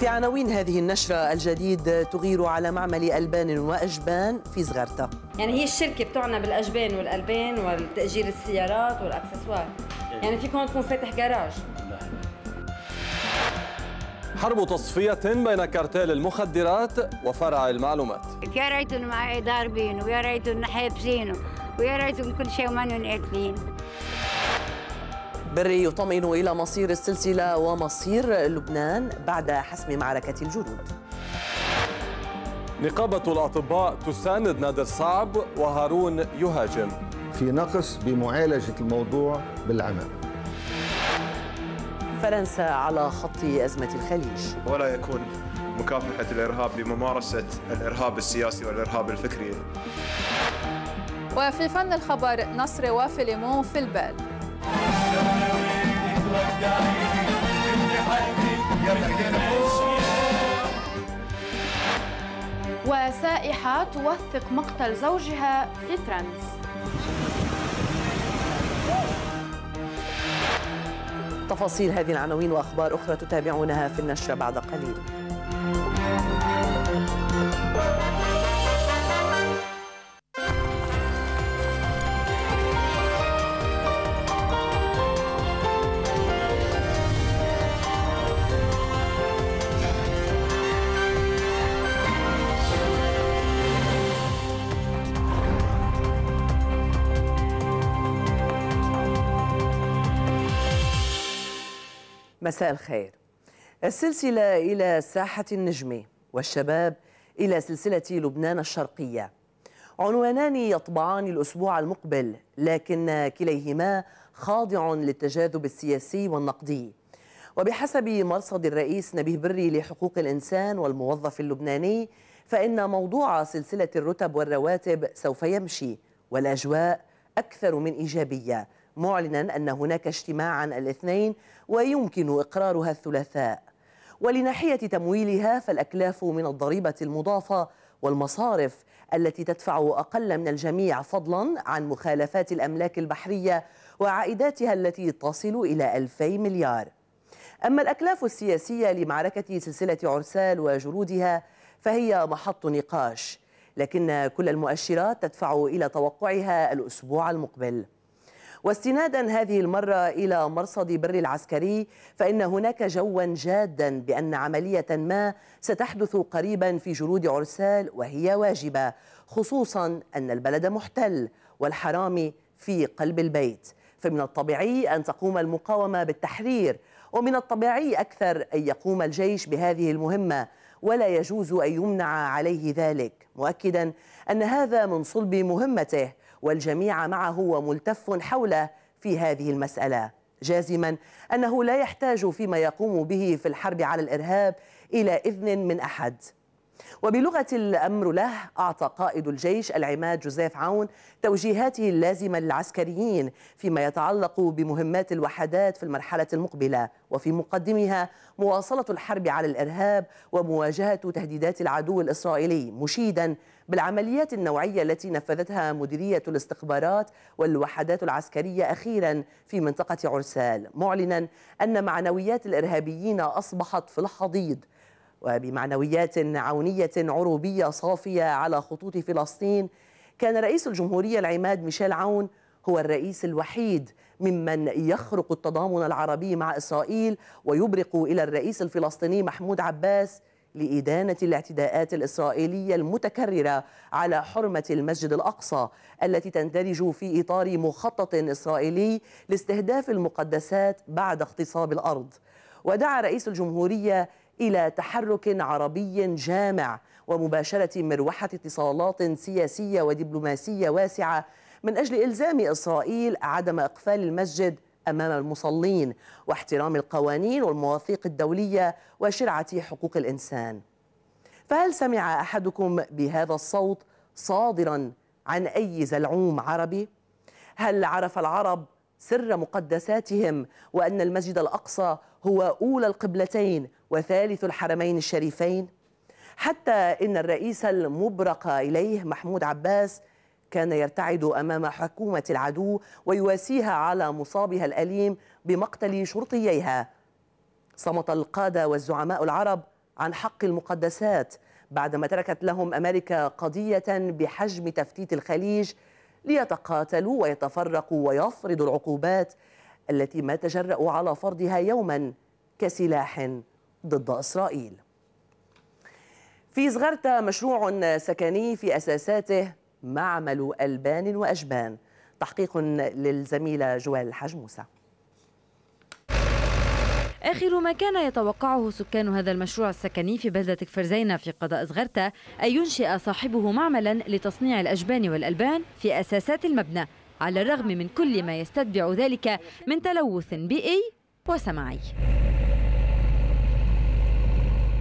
في عناوين هذه النشرة الجديد تغير على معمل ألبان وأجبان في زغرتا يعني هي الشركة بتعنى بالأجبان والألبان وتأجير السيارات والأكسسوار إيه. يعني فيكم تكون فاتح جراج حرب تصفية بين كارتيل المخدرات وفرع المعلومات يا ريتهم ضاربين ويا ريتهم حابسينه ويا ريتهم كل شيء ومنهم قاتلين بري يطمئن إلى مصير السلسلة ومصير لبنان بعد حسم معركة الجنود نقابة الأطباء تساند نادر صعب وهارون يهاجم في نقص بمعالجة الموضوع بالعمل فرنسا على خط أزمة الخليج ولا يكون مكافحة الإرهاب بممارسة الإرهاب السياسي والإرهاب الفكري وفي فن الخبر نصر ليمون في البال وسائحة توثق مقتل زوجها في ترانس تفاصيل هذه العناوين وأخبار أخرى تتابعونها في النشرة بعد قليل مساء الخير السلسلة إلى ساحة النجمة والشباب إلى سلسلة لبنان الشرقية عنوانان يطبعان الأسبوع المقبل لكن كليهما خاضع للتجاذب السياسي والنقدي وبحسب مرصد الرئيس نبيه بري لحقوق الإنسان والموظف اللبناني فإن موضوع سلسلة الرتب والرواتب سوف يمشي والأجواء أكثر من إيجابية معلنا أن هناك اجتماعا الاثنين ويمكن إقرارها الثلاثاء ولناحية تمويلها فالأكلاف من الضريبة المضافة والمصارف التي تدفع أقل من الجميع فضلا عن مخالفات الأملاك البحرية وعائداتها التي تصل إلى 2000 مليار أما الأكلاف السياسية لمعركة سلسلة عرسال وجرودها فهي محط نقاش لكن كل المؤشرات تدفع إلى توقعها الأسبوع المقبل واستنادا هذه المرة إلى مرصد بر العسكري فإن هناك جوا جادا بأن عملية ما ستحدث قريبا في جلود عرسال وهي واجبة خصوصا أن البلد محتل والحرامي في قلب البيت فمن الطبيعي أن تقوم المقاومة بالتحرير ومن الطبيعي أكثر أن يقوم الجيش بهذه المهمة ولا يجوز أن يمنع عليه ذلك مؤكدا أن هذا من صلب مهمته والجميع معه وملتف حوله في هذه المسألة جازما أنه لا يحتاج فيما يقوم به في الحرب على الإرهاب إلى إذن من أحد وبلغة الأمر له أعطى قائد الجيش العماد جوزيف عون توجيهاته اللازمة للعسكريين فيما يتعلق بمهمات الوحدات في المرحلة المقبلة وفي مقدمها مواصلة الحرب على الإرهاب ومواجهة تهديدات العدو الإسرائيلي مشيدا بالعمليات النوعية التي نفذتها مديرية الاستخبارات والوحدات العسكرية أخيرا في منطقة عرسال معلنا أن معنويات الإرهابيين أصبحت في الحضيض وبمعنويات عونية عروبية صافية على خطوط فلسطين كان رئيس الجمهورية العماد ميشيل عون هو الرئيس الوحيد ممن يخرق التضامن العربي مع إسرائيل ويبرق إلى الرئيس الفلسطيني محمود عباس لإدانة الاعتداءات الإسرائيلية المتكررة على حرمة المسجد الأقصى التي تندرج في إطار مخطط إسرائيلي لاستهداف المقدسات بعد اغتصاب الأرض ودعا رئيس الجمهورية إلى تحرك عربي جامع ومباشرة مروحة اتصالات سياسية ودبلوماسية واسعة من أجل إلزام إسرائيل عدم إقفال المسجد أمام المصلين واحترام القوانين والمواثيق الدولية وشرعة حقوق الإنسان فهل سمع أحدكم بهذا الصوت صادرا عن أي زلعوم عربي؟ هل عرف العرب سر مقدساتهم وأن المسجد الأقصى هو أولى القبلتين وثالث الحرمين الشريفين حتى إن الرئيس المبرق إليه محمود عباس كان يرتعد أمام حكومة العدو ويواسيها على مصابها الأليم بمقتل شرطييها صمت القادة والزعماء العرب عن حق المقدسات بعدما تركت لهم أمريكا قضية بحجم تفتيت الخليج ليتقاتلوا ويتفرقوا ويفرضوا العقوبات التي ما تجرأوا على فرضها يوما كسلاح ضد إسرائيل في صغرتا مشروع سكني في أساساته معمل ألبان وأجبان تحقيق للزميلة جوال حجموسة آخر ما كان يتوقعه سكان هذا المشروع السكني في بلدة كفرزينة في قضاء زغرتة أن ينشئ صاحبه معملا لتصنيع الأجبان والألبان في أساسات المبنى على الرغم من كل ما يستتبع ذلك من تلوث بيئي وسمعي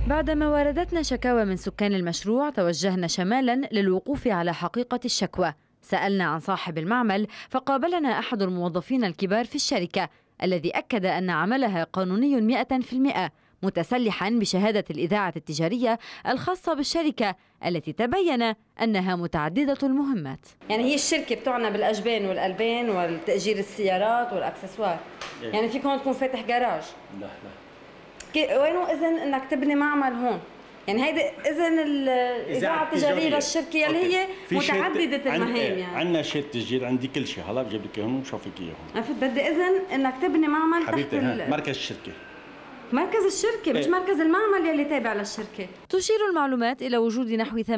بعدما وردتنا شكاوى من سكان المشروع توجهنا شمالا للوقوف على حقيقة الشكوى سألنا عن صاحب المعمل فقابلنا أحد الموظفين الكبار في الشركة الذي أكد أن عملها قانوني مئة في المئة متسلحا بشهادة الإذاعة التجارية الخاصة بالشركة التي تبين أنها متعددة المهمات يعني هي الشركة بتعنى بالأجبان والألبان والتأجير السيارات والأكسسوار إيه. يعني فيكم تكون فاتح جراج لا لا وينه اذن انك تبني معمل هون؟ يعني هيدي اذن الاذاعه التجاريه للشركه يلي هي متعدده المهام إيه، يعني عندنا شهاده تسجيل عندي كل شيء هلا بجيب لك اياهم وبشوفك اياهم بدي اذن انك تبني معمل حبيبتي مركز الشركه مركز الشركة مش إيه. مركز المعمل يلي تابع للشركة تشير المعلومات إلى وجود نحو 80%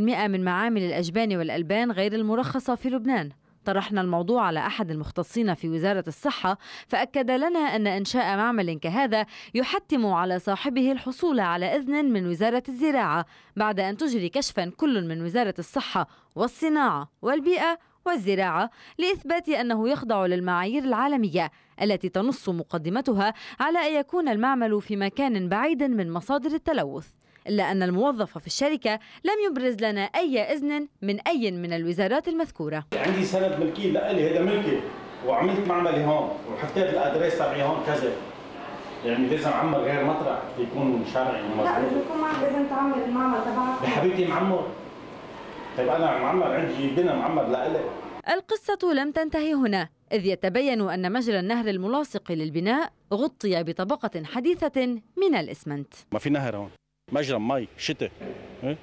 من معامل الأجبان والألبان غير المرخصة في لبنان طرحنا الموضوع على أحد المختصين في وزارة الصحة فأكد لنا أن إنشاء معمل كهذا يحتم على صاحبه الحصول على إذن من وزارة الزراعة بعد أن تجري كشفا كل من وزارة الصحة والصناعة والبيئة والزراعة لإثبات أنه يخضع للمعايير العالمية التي تنص مقدمتها على أن يكون المعمل في مكان بعيد من مصادر التلوث إلا أن الموظف في الشركة لم يبرز لنا أي إذن من أي من الوزارات المذكورة عندي سند ملكي لألي هذا ملكي وعملت معملي هون وحطيت الأدريس تبعي هون كذا يعني لازم عمر غير مطرح يكون شرعي ومظبوط لا بده يكون معك اذن تعمر المعمل تبعك يا حبيبتي معمر طيب انا معمر عندي بنا معمر لإلي القصة لم تنتهي هنا إذ يتبين أن مجرى النهر الملاصق للبناء غطي بطبقة حديثة من الإسمنت ما في نهر هون مجرى مي شتاء إيه؟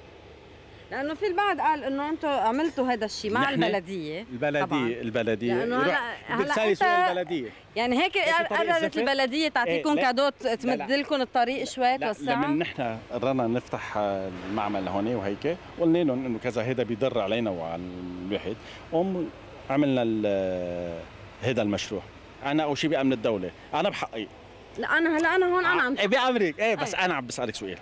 لانه في البعض قال انه انتم عملتوا هذا الشيء مع البلديه البلديه طبعاً. البلديه لانه هلا بتسالي سؤال البلديه يعني هيك قررت البلديه تعطيكم ايه كادو تمد لكم الطريق شوي توسعها لما نحن قررنا نفتح المعمل هون وهيك قلنا لهم انه كذا هذا بيضر علينا وعلى الواحد قوم عملنا آه، هذا المشروع انا اول شيء بامن الدوله انا بحقي لا انا هلا انا هون انا عم آه، ايه بامرك ايه بس ايه. انا عم بسالك سؤال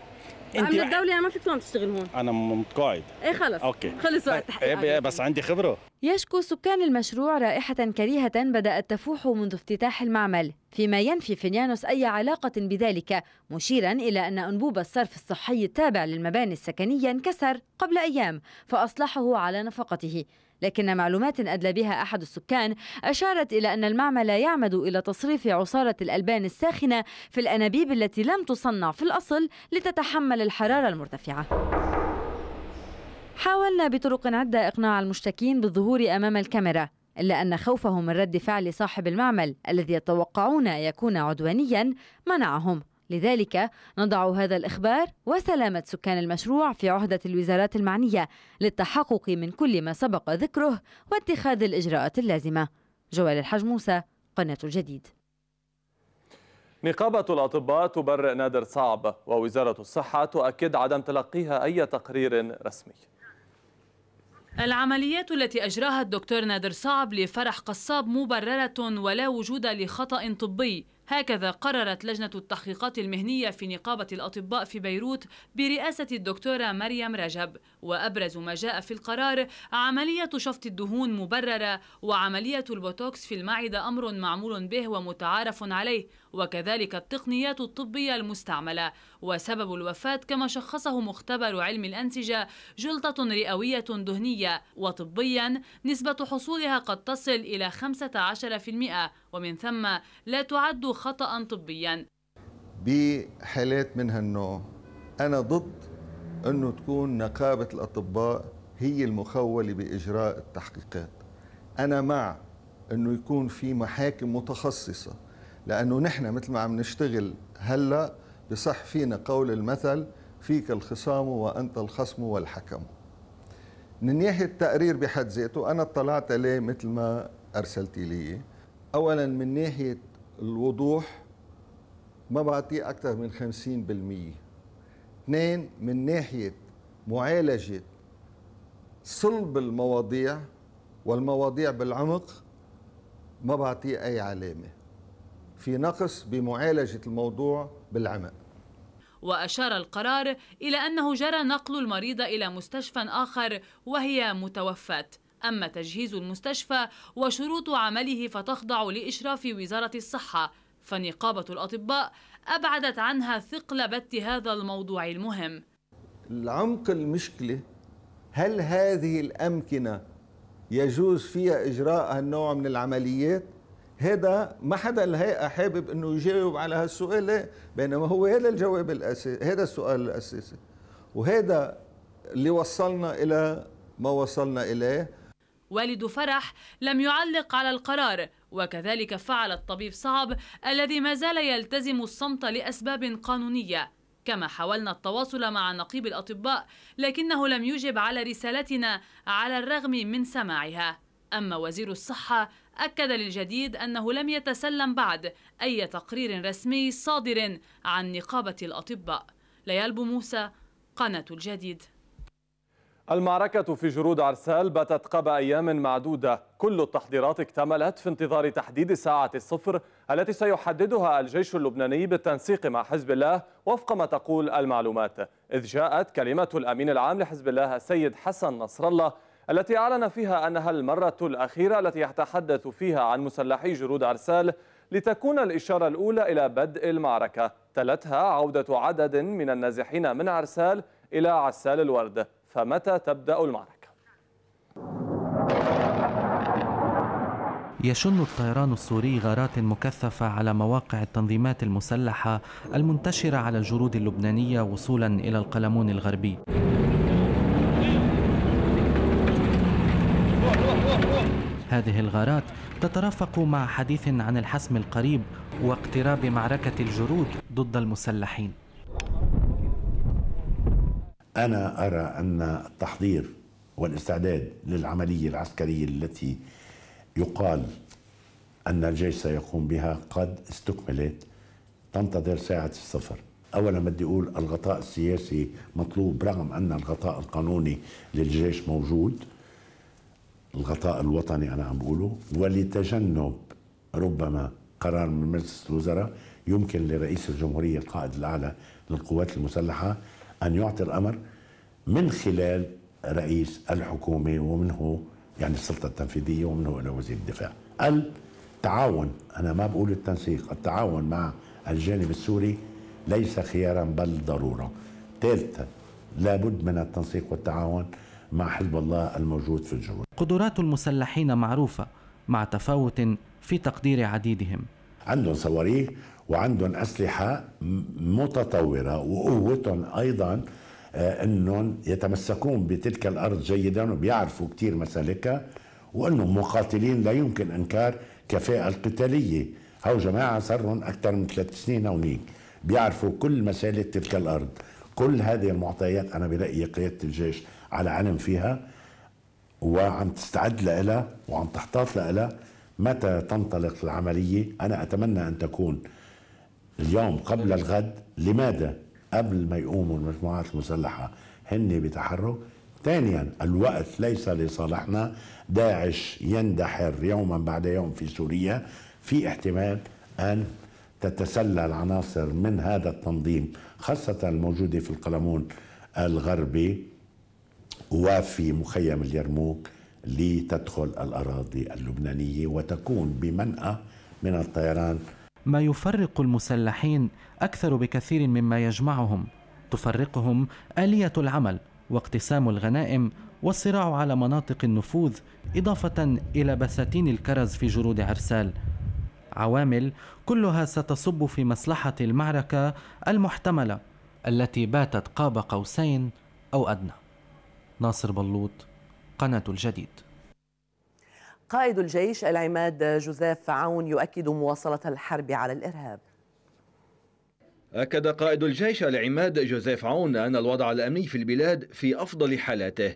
انت من الدولة يعني ما فيك طبعا تشتغل هون انا متقاعد ايه خلص اوكي خلص وقت إيه, إيه، بس عندي خبره يشكو سكان المشروع رائحة كريهة بدأت تفوح منذ افتتاح المعمل فيما ينفي فينيانوس أي علاقة بذلك مشيرا إلى أن أنبوب الصرف الصحي التابع للمباني السكنية انكسر قبل أيام فأصلحه على نفقته لكن معلومات أدلى بها أحد السكان أشارت إلى أن المعمل يعمد إلى تصريف عصارة الألبان الساخنة في الأنابيب التي لم تصنع في الأصل لتتحمل الحرارة المرتفعة حاولنا بطرق عدة إقناع المشتكين بالظهور أمام الكاميرا إلا أن خوفهم من رد فعل صاحب المعمل الذي يتوقعون يكون عدوانيا منعهم لذلك نضع هذا الإخبار وسلامة سكان المشروع في عهدة الوزارات المعنية للتحقق من كل ما سبق ذكره واتخاذ الإجراءات اللازمة جوال الحج موسى قناة الجديد نقابة الأطباء تبرئ نادر صعب ووزارة الصحة تؤكد عدم تلقيها أي تقرير رسمي العمليات التي أجراها الدكتور نادر صعب لفرح قصاب مبررة ولا وجود لخطأ طبي هكذا قررت لجنة التحقيقات المهنية في نقابة الأطباء في بيروت برئاسة الدكتورة مريم رجب وأبرز ما جاء في القرار عملية شفط الدهون مبررة وعملية البوتوكس في المعدة أمر معمول به ومتعارف عليه وكذلك التقنيات الطبية المستعملة وسبب الوفاة كما شخصه مختبر علم الأنسجة جلطة رئوية دهنية وطبيا نسبة حصولها قد تصل إلى 15% ومن ثم لا تعد خطأ طبيا بحالات من هالنوع أنا ضد أنه تكون نقابة الأطباء هي المخولة بإجراء التحقيقات أنا مع أنه يكون في محاكم متخصصة لانه نحن مثل ما عم نشتغل هلا بصح فينا قول المثل فيك الخصام وانت الخصم والحكم من ناحيه التقرير بحد ذاته انا اطلعت عليه مثل ما ارسلتي لي اولا من ناحيه الوضوح ما بعطيه اكثر من 50% اثنين من ناحيه معالجه صلب المواضيع والمواضيع بالعمق ما بعطيه اي علامه في نقص بمعالجة الموضوع بالعمى وأشار القرار إلى أنه جرى نقل المريضة إلى مستشفى آخر وهي متوفاة أما تجهيز المستشفى وشروط عمله فتخضع لإشراف وزارة الصحة فنقابة الأطباء أبعدت عنها ثقل بت هذا الموضوع المهم العمق المشكلة هل هذه الأمكنة يجوز فيها إجراء هالنوع من العمليات هذا ما حدا الهيئة حابب أنه يجاوب على هالسؤال لا بينما هو هذا الجواب الأساسي هذا السؤال الأساسي وهذا اللي وصلنا إلى ما وصلنا إليه والد فرح لم يعلق على القرار وكذلك فعل الطبيب صعب الذي ما زال يلتزم الصمت لأسباب قانونية كما حاولنا التواصل مع نقيب الأطباء لكنه لم يجب على رسالتنا على الرغم من سماعها أما وزير الصحة أكد للجديد أنه لم يتسلم بعد أي تقرير رسمي صادر عن نقابة الأطباء ليال موسى قناة الجديد المعركة في جرود عرسال باتت قبل أيام معدودة كل التحضيرات اكتملت في انتظار تحديد ساعة الصفر التي سيحددها الجيش اللبناني بالتنسيق مع حزب الله وفق ما تقول المعلومات إذ جاءت كلمة الأمين العام لحزب الله السيد حسن نصر الله التي أعلن فيها أنها المرة الأخيرة التي يتحدث فيها عن مسلحي جرود عرسال لتكون الإشارة الأولى إلى بدء المعركة تلتها عودة عدد من النازحين من عرسال إلى عسال الورد فمتى تبدأ المعركة؟ يشن الطيران السوري غارات مكثفة على مواقع التنظيمات المسلحة المنتشرة على الجرود اللبنانية وصولا إلى القلمون الغربي هذه الغارات تترافق مع حديث عن الحسم القريب واقتراب معركة الجرود ضد المسلحين أنا أرى أن التحضير والاستعداد للعملية العسكرية التي يقال أن الجيش سيقوم بها قد استكملت تنتظر ساعة الصفر أولا بدي أقول الغطاء السياسي مطلوب رغم أن الغطاء القانوني للجيش موجود الغطاء الوطني أنا عم بقوله ولتجنب ربما قرار من مجلس الوزراء يمكن لرئيس الجمهورية القائد الأعلى للقوات المسلحة أن يعطي الأمر من خلال رئيس الحكومة ومنه يعني السلطة التنفيذية ومنه إلى وزير الدفاع التعاون أنا ما بقول التنسيق التعاون مع الجانب السوري ليس خيارا بل ضرورة ثالثا لابد من التنسيق والتعاون مع حزب الله الموجود في الجوله. قدرات المسلحين معروفه مع تفاوت في تقدير عديدهم. عندهم صواريخ وعندهم اسلحه متطوره وقوتهم ايضا آه، انهم يتمسكون بتلك الارض جيدا وبيعرفوا كثير مسالكها وانهم مقاتلين لا يمكن انكار كفاءه القتاليه هو جماعه صار لهم اكثر من ثلاث سنين هونيك بيعرفوا كل مسالك تلك الارض كل هذه المعطيات انا برايي قياده الجيش على علم فيها وعم تستعد لها وعم تحتاط لها متى تنطلق العملية أنا أتمنى أن تكون اليوم قبل الغد لماذا قبل ما يقوموا المجموعات المسلحة هن بتحرك ثانيا الوقت ليس لصالحنا داعش يندحر يوما بعد يوم في سوريا في احتمال أن تتسلل العناصر من هذا التنظيم خاصة الموجودة في القلمون الغربي وفي مخيم اليرموك لتدخل الأراضي اللبنانية وتكون بمنأى من الطيران ما يفرق المسلحين أكثر بكثير مما يجمعهم تفرقهم آلية العمل واقتسام الغنائم والصراع على مناطق النفوذ إضافة إلى بساتين الكرز في جرود عرسال عوامل كلها ستصب في مصلحة المعركة المحتملة التي باتت قاب قوسين أو أدنى ناصر بلوط قناة الجديد قائد الجيش العماد جوزيف عون يؤكد مواصلة الحرب على الإرهاب أكد قائد الجيش العماد جوزيف عون أن الوضع الأمني في البلاد في أفضل حالاته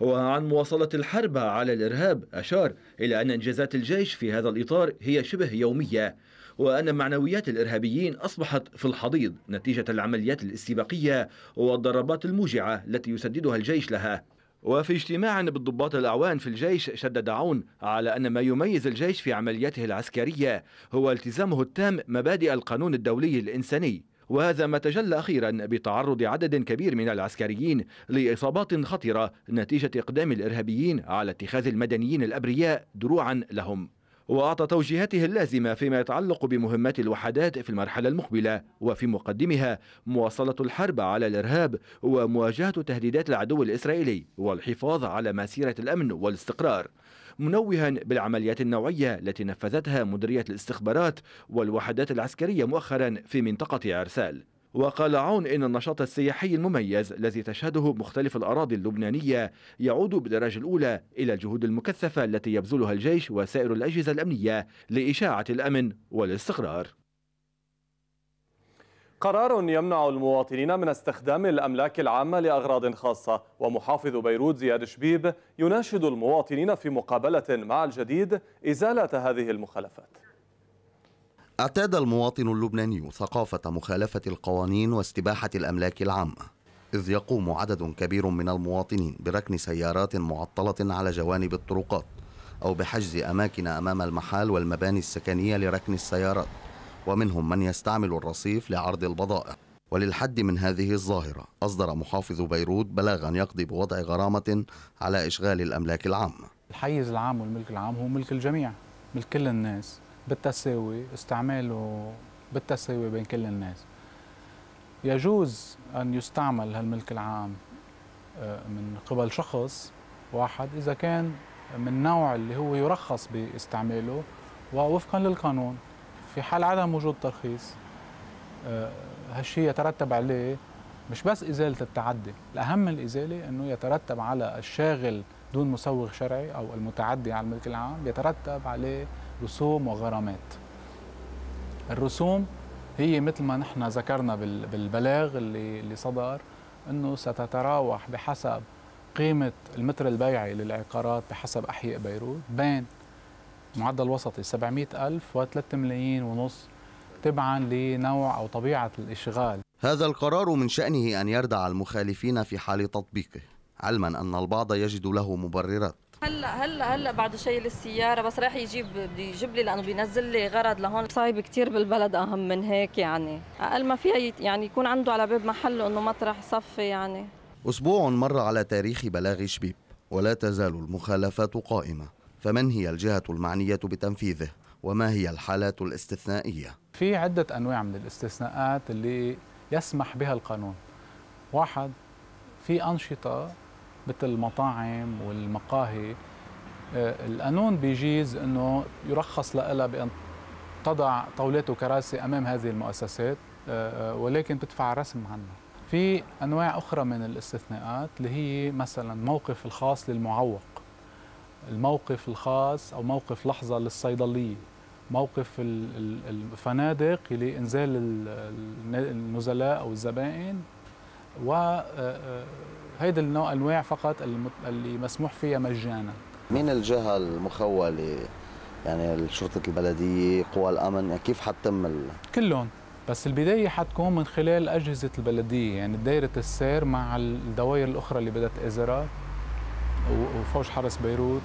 وعن مواصلة الحرب على الإرهاب أشار إلى أن إنجازات الجيش في هذا الإطار هي شبه يومية وأن معنويات الإرهابيين أصبحت في الحضيض نتيجة العمليات الاستباقية والضربات الموجعة التي يسددها الجيش لها وفي اجتماع بالضباط الأعوان في الجيش شدد عون على أن ما يميز الجيش في عملياته العسكرية هو التزامه التام مبادئ القانون الدولي الإنساني وهذا ما تجلى أخيرا بتعرض عدد كبير من العسكريين لإصابات خطرة نتيجة إقدام الإرهابيين على اتخاذ المدنيين الأبرياء دروعا لهم وأعطى توجيهاته اللازمة فيما يتعلق بمهمات الوحدات في المرحلة المقبلة وفي مقدمها مواصلة الحرب على الإرهاب ومواجهة تهديدات العدو الإسرائيلي والحفاظ على مسيرة الأمن والاستقرار منوها بالعمليات النوعية التي نفذتها مديرية الاستخبارات والوحدات العسكرية مؤخرا في منطقة عرسال وقال عون إن النشاط السياحي المميز الذي تشهده مختلف الأراضي اللبنانية يعود بالدرجة الأولى إلى الجهود المكثفة التي يبذلها الجيش وسائر الأجهزة الأمنية لإشاعة الأمن والاستقرار قرار يمنع المواطنين من استخدام الأملاك العامة لأغراض خاصة ومحافظ بيروت زياد شبيب يناشد المواطنين في مقابلة مع الجديد إزالة هذه المخالفات اعتاد المواطن اللبناني ثقافة مخالفة القوانين واستباحة الأملاك العامة إذ يقوم عدد كبير من المواطنين بركن سيارات معطلة على جوانب الطرقات أو بحجز أماكن أمام المحال والمباني السكنية لركن السيارات ومنهم من يستعمل الرصيف لعرض البضائع وللحد من هذه الظاهرة أصدر محافظ بيروت بلاغا يقضي بوضع غرامة على إشغال الأملاك العامة الحيز العام والملك العام هو ملك الجميع ملك كل الناس بالتساوي استعماله بالتساوي بين كل الناس يجوز أن يستعمل هالملك العام آه، من قبل شخص واحد إذا كان من نوع اللي هو يرخص باستعماله ووفقا للقانون في حال عدم وجود ترخيص آه، هالشيء يترتب عليه مش بس إزالة التعدي الأهم من الإزالة أنه يترتب على الشاغل دون مسوغ شرعي أو المتعدي على الملك العام يترتب عليه رسوم وغرامات الرسوم هي مثل ما نحن ذكرنا بالبلاغ اللي اللي صدر انه ستتراوح بحسب قيمه المتر البيعي للعقارات بحسب احياء بيروت بين معدل وسطي 700 ألف و 3 ملايين ونص تبعا لنوع أو طبيعة الإشغال هذا القرار من شأنه أن يردع المخالفين في حال تطبيقه علما أن البعض يجد له مبررات هلا هلا هلا بعده شايل السياره بس راح يجيب بده يجيب لي لانه بينزل لي غرض لهون صايب كثير بالبلد اهم من هيك يعني اقل ما فيها يعني يكون عنده على باب محله انه مطرح صفي يعني اسبوع مر على تاريخ بلاغ شبيب ولا تزال المخالفات قائمه فمن هي الجهه المعنيه بتنفيذه وما هي الحالات الاستثنائيه في عده انواع من الاستثناءات اللي يسمح بها القانون واحد في انشطه مثل المطاعم والمقاهي آه، القانون بيجيز انه يرخص لها بان تضع طاولات وكراسي امام هذه المؤسسات آه، آه، ولكن تدفع رسم عنها في انواع اخرى من الاستثناءات اللي هي مثلا موقف الخاص للمعوق الموقف الخاص او موقف لحظه للصيدليه موقف الفنادق لانزال النزلاء او الزبائن و هيدا النوع انواع فقط اللي مسموح فيها مجانا مين الجهه المخوله يعني شرطه البلديه قوى الامن يعني كيف حتتم ال... كلهم بس البدايه حتكون من خلال اجهزه البلديه يعني دائره السير مع الدوائر الاخرى اللي بدها تازرها وفوج حرس بيروت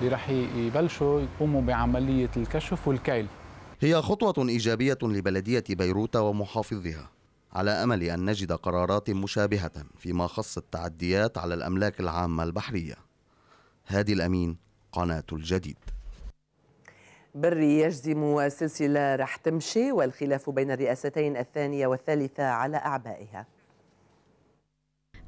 اللي رح يبلشوا يقوموا بعمليه الكشف والكيل هي خطوه ايجابيه لبلديه بيروت ومحافظها على امل ان نجد قرارات مشابهه فيما خص التعديات على الاملاك العامه البحريه. هادي الامين قناه الجديد. بري يجزم السلسله رح تمشي والخلاف بين الرئاستين الثانيه والثالثه على اعبائها.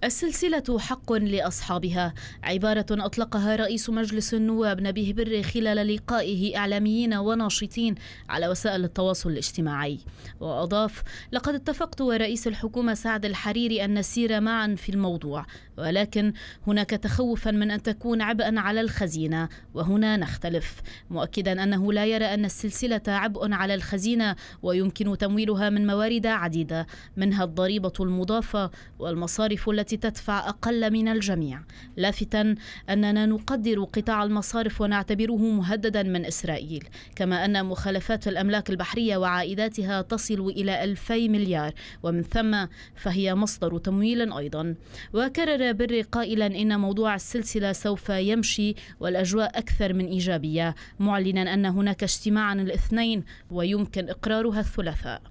السلسلة حق لأصحابها عبارة أطلقها رئيس مجلس النواب نبيه بري خلال لقائه إعلاميين وناشطين على وسائل التواصل الاجتماعي وأضاف لقد اتفقت ورئيس الحكومة سعد الحريري أن نسير معا في الموضوع ولكن هناك تخوفا من أن تكون عبئا على الخزينة وهنا نختلف مؤكدا أنه لا يرى أن السلسلة عبء على الخزينة ويمكن تمويلها من موارد عديدة منها الضريبة المضافة والمصارف التي تدفع أقل من الجميع لافتا أننا نقدر قطاع المصارف ونعتبره مهددا من إسرائيل كما أن مخالفات الأملاك البحرية وعائداتها تصل إلى 2000 مليار ومن ثم فهي مصدر تمويل أيضا وكرر بري قائلا إن موضوع السلسلة سوف يمشي والأجواء أكثر من إيجابية معلنا أن هناك اجتماعا الاثنين ويمكن إقرارها الثلاثاء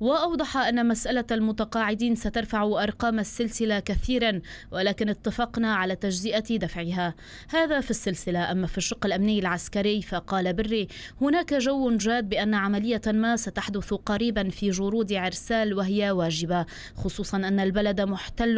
وأوضح أن مسألة المتقاعدين سترفع أرقام السلسلة كثيرا ولكن اتفقنا على تجزئة دفعها هذا في السلسلة أما في الشق الأمني العسكري فقال بري هناك جو جاد بأن عملية ما ستحدث قريبا في جرود عرسال وهي واجبة خصوصا أن البلد محتل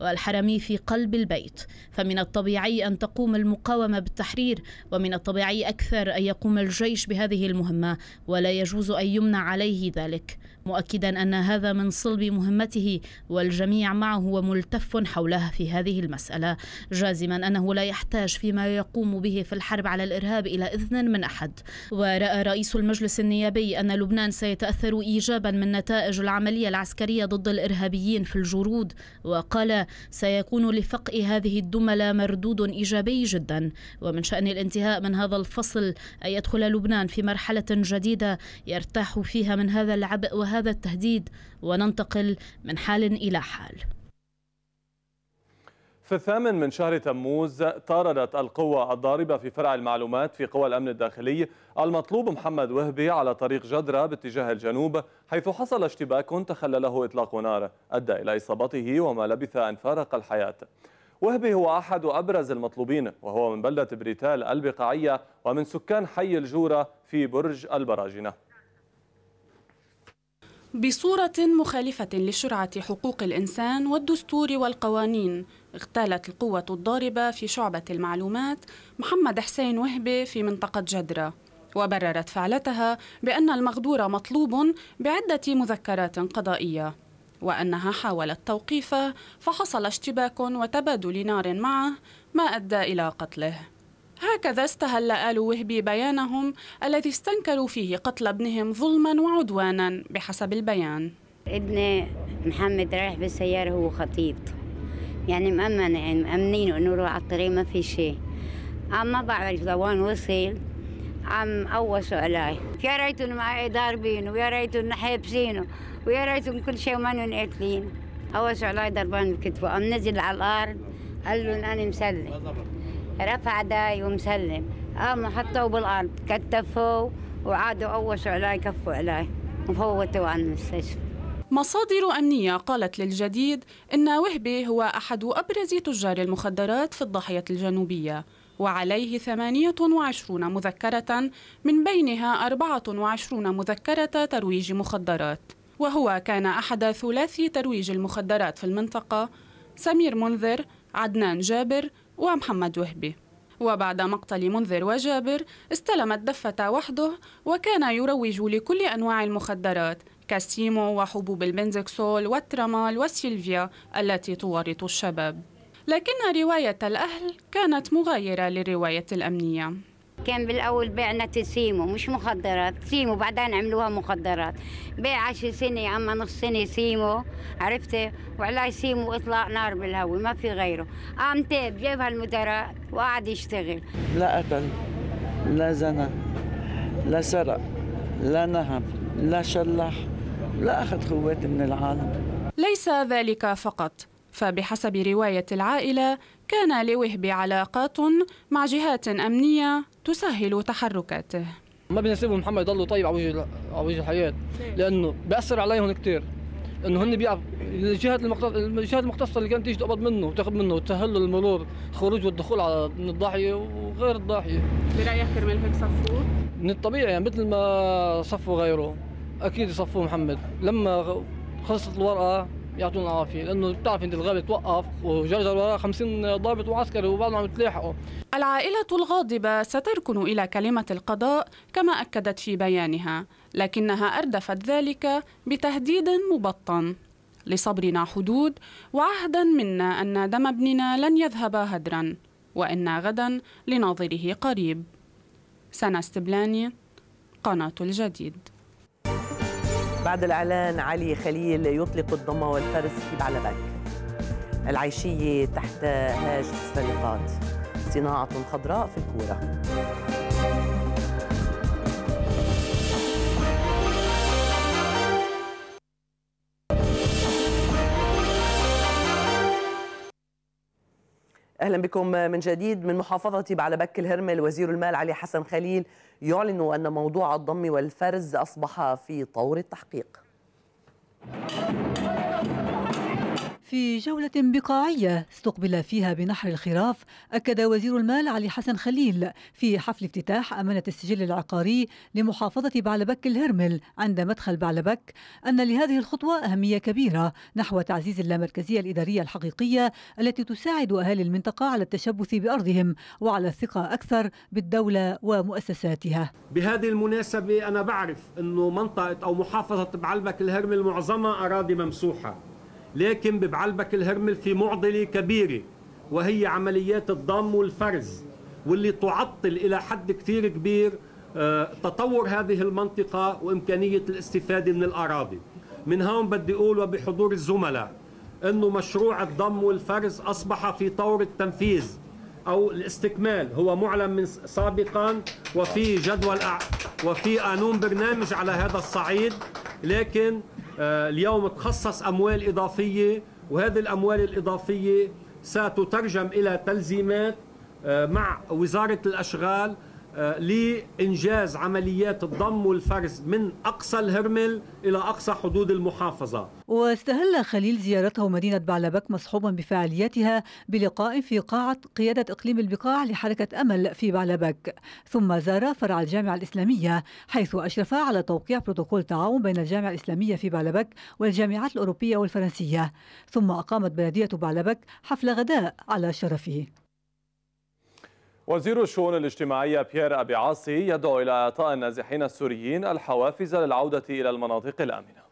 والحرمي في قلب البيت فمن الطبيعي أن تقوم المقاومة بالتحرير ومن الطبيعي أكثر أن يقوم الجيش بهذه المهمة ولا يجوز أن يمنع عليه ذلك مؤكدا أن هذا من صلب مهمته والجميع معه وملتف حولها في هذه المسألة جازما أنه لا يحتاج فيما يقوم به في الحرب على الإرهاب إلى إذن من أحد ورأى رئيس المجلس النيابي أن لبنان سيتأثر إيجابا من نتائج العملية العسكرية ضد الإرهابيين في الجرود وقال سيكون لفقء هذه الدملة مردود إيجابي جدا ومن شأن الانتهاء من هذا الفصل أن يدخل لبنان في مرحلة جديدة يرتاح فيها من هذا العبء وهذا هذا التهديد وننتقل من حال إلى حال في الثامن من شهر تموز طاردت القوة الضاربة في فرع المعلومات في قوى الأمن الداخلي المطلوب محمد وهبي على طريق جدرة باتجاه الجنوب حيث حصل اشتباك تخلله إطلاق نار أدى إلى إصابته وما لبث أن فارق الحياة وهبي هو أحد أبرز المطلوبين وهو من بلدة بريتال البقاعية ومن سكان حي الجورة في برج البراجنة بصورة مخالفة لشرعة حقوق الإنسان والدستور والقوانين اغتالت القوة الضاربة في شعبة المعلومات محمد حسين وهبي في منطقة جدرة وبررت فعلتها بأن المغدور مطلوب بعدة مذكرات قضائية وأنها حاولت توقيفه فحصل اشتباك وتبادل نار معه ما أدى إلى قتله هكذا استهل آل وهبي بيانهم الذي استنكروا فيه قتل ابنهم ظلما وعدوانا بحسب البيان ابن محمد رايح بالسيارة هو خطيط يعني مأمن يعني مأمنين إنه روح على الطريق ما في شيء أما بعرف لوين وصل عم اول علي يا ريتهم معي ضاربينه ويا ريتهم حابسينه ويا ريتهم كل شيء ومانهم قاتلين اول علي ضربان بكتفه قام نزل على الأرض قال لهم أنا مسلم رفع داي ومسلم قاموا حطوه بالارض كتفوه وعادوا قوشوا علي كفوا علي وفوتوا عن المستشفى مصادر أمنية قالت للجديد أن وهبي هو أحد أبرز تجار المخدرات في الضاحية الجنوبية وعليه 28 مذكرة من بينها 24 مذكرة ترويج مخدرات وهو كان أحد ثلاثي ترويج المخدرات في المنطقة سمير منذر عدنان جابر ومحمد وهبي وبعد مقتل منذر وجابر استلم الدفة وحده وكان يروج لكل أنواع المخدرات كاسيمو وحبوب البنزكسول والترامال والسيلفيا التي تورط الشباب لكن رواية الأهل كانت مغايرة للرواية الأمنية كان بالاول بعنا تسيمو مش مخدرات سيمو بعدين عملوها مخدرات بيع عشر سنه اما نص سنه سيمو عرفتي وعلى سيمو اطلاق نار بالهوي ما في غيره قام تاب جابها المدراء وقعد يشتغل لا قتل لا زنا لا سرق لا نهب لا شلح لا اخذ قوات من العالم ليس ذلك فقط فبحسب روايه العائله كان لوهبي علاقات مع جهات امنيه تسهل تحركاته ما بنسيب محمد يضلوا طيب على وجه على وجه الحياه لانه بأثر عليهم كثير انه هن بيعرف الجهات الجهات المختصه اللي كانت تيجي تقبض منه وتاخذ منه وتسهل له المرور خروج والدخول على من الضاحيه وغير الضاحيه برايك كرمال هيك صفوه؟ من الطبيعي يعني مثل ما صفوا غيره اكيد يصفوه محمد لما خلصت الورقه يعطونا العافيه لانه بتعرف انت الغابه توقف وجرجر وراه 50 ضابط وعسكري وبعضهم عم تلاحقوا العائله الغاضبه ستركن الى كلمه القضاء كما اكدت في بيانها لكنها اردفت ذلك بتهديد مبطن لصبرنا حدود وعهدا منا ان دم ابننا لن يذهب هدرا وإن غدا لناظره قريب سنا استبلاني قناة الجديد بعد الإعلان علي خليل يطلق الضمة والفرس في بعلبك العيشية تحت هاج السرقات صناعة خضراء في الكورة اهلا بكم من جديد من محافظه على بك الهرمل وزير المال علي حسن خليل يعلن ان موضوع الضم والفرز اصبح في طور التحقيق في جولة بقاعية استقبل فيها بنحر الخراف أكد وزير المال علي حسن خليل في حفل افتتاح أمانة السجل العقاري لمحافظة بعلبك الهرمل عند مدخل بعلبك أن لهذه الخطوة أهمية كبيرة نحو تعزيز اللامركزية الإدارية الحقيقية التي تساعد أهالي المنطقة على التشبث بأرضهم وعلى الثقة أكثر بالدولة ومؤسساتها بهذه المناسبة أنا بعرف أنه منطقة أو محافظة بعلبك الهرمل معظمها أراضي ممسوحة لكن ببعلبك الهرمل في معضلة كبيرة وهي عمليات الضم والفرز واللي تعطل إلى حد كثير كبير آه، تطور هذه المنطقة وإمكانية الاستفادة من الأراضي من هون بدي أقول وبحضور الزملاء أنه مشروع الضم والفرز أصبح في طور التنفيذ أو الاستكمال هو معلن من سابقا وفي جدول وفي قانون برنامج على هذا الصعيد لكن آه، اليوم تخصص أموال إضافية وهذه الأموال الإضافية ستترجم إلى تلزيمات آه، مع وزارة الأشغال آه، لإنجاز عمليات الضم والفرز من أقصى الهرمل إلى أقصى حدود المحافظة واستهل خليل زيارته مدينة بعلبك مصحوبا بفعالياتها بلقاء في قاعة قيادة إقليم البقاع لحركة أمل في بعلبك ثم زار فرع الجامعة الإسلامية حيث أشرف على توقيع بروتوكول تعاون بين الجامعة الإسلامية في بعلبك والجامعات الأوروبية والفرنسية ثم أقامت بلدية بعلبك حفل غداء على شرفه وزير الشؤون الاجتماعية بيير أبي عاصي يدعو إلى إعطاء النازحين السوريين الحوافز للعودة إلى المناطق الآمنة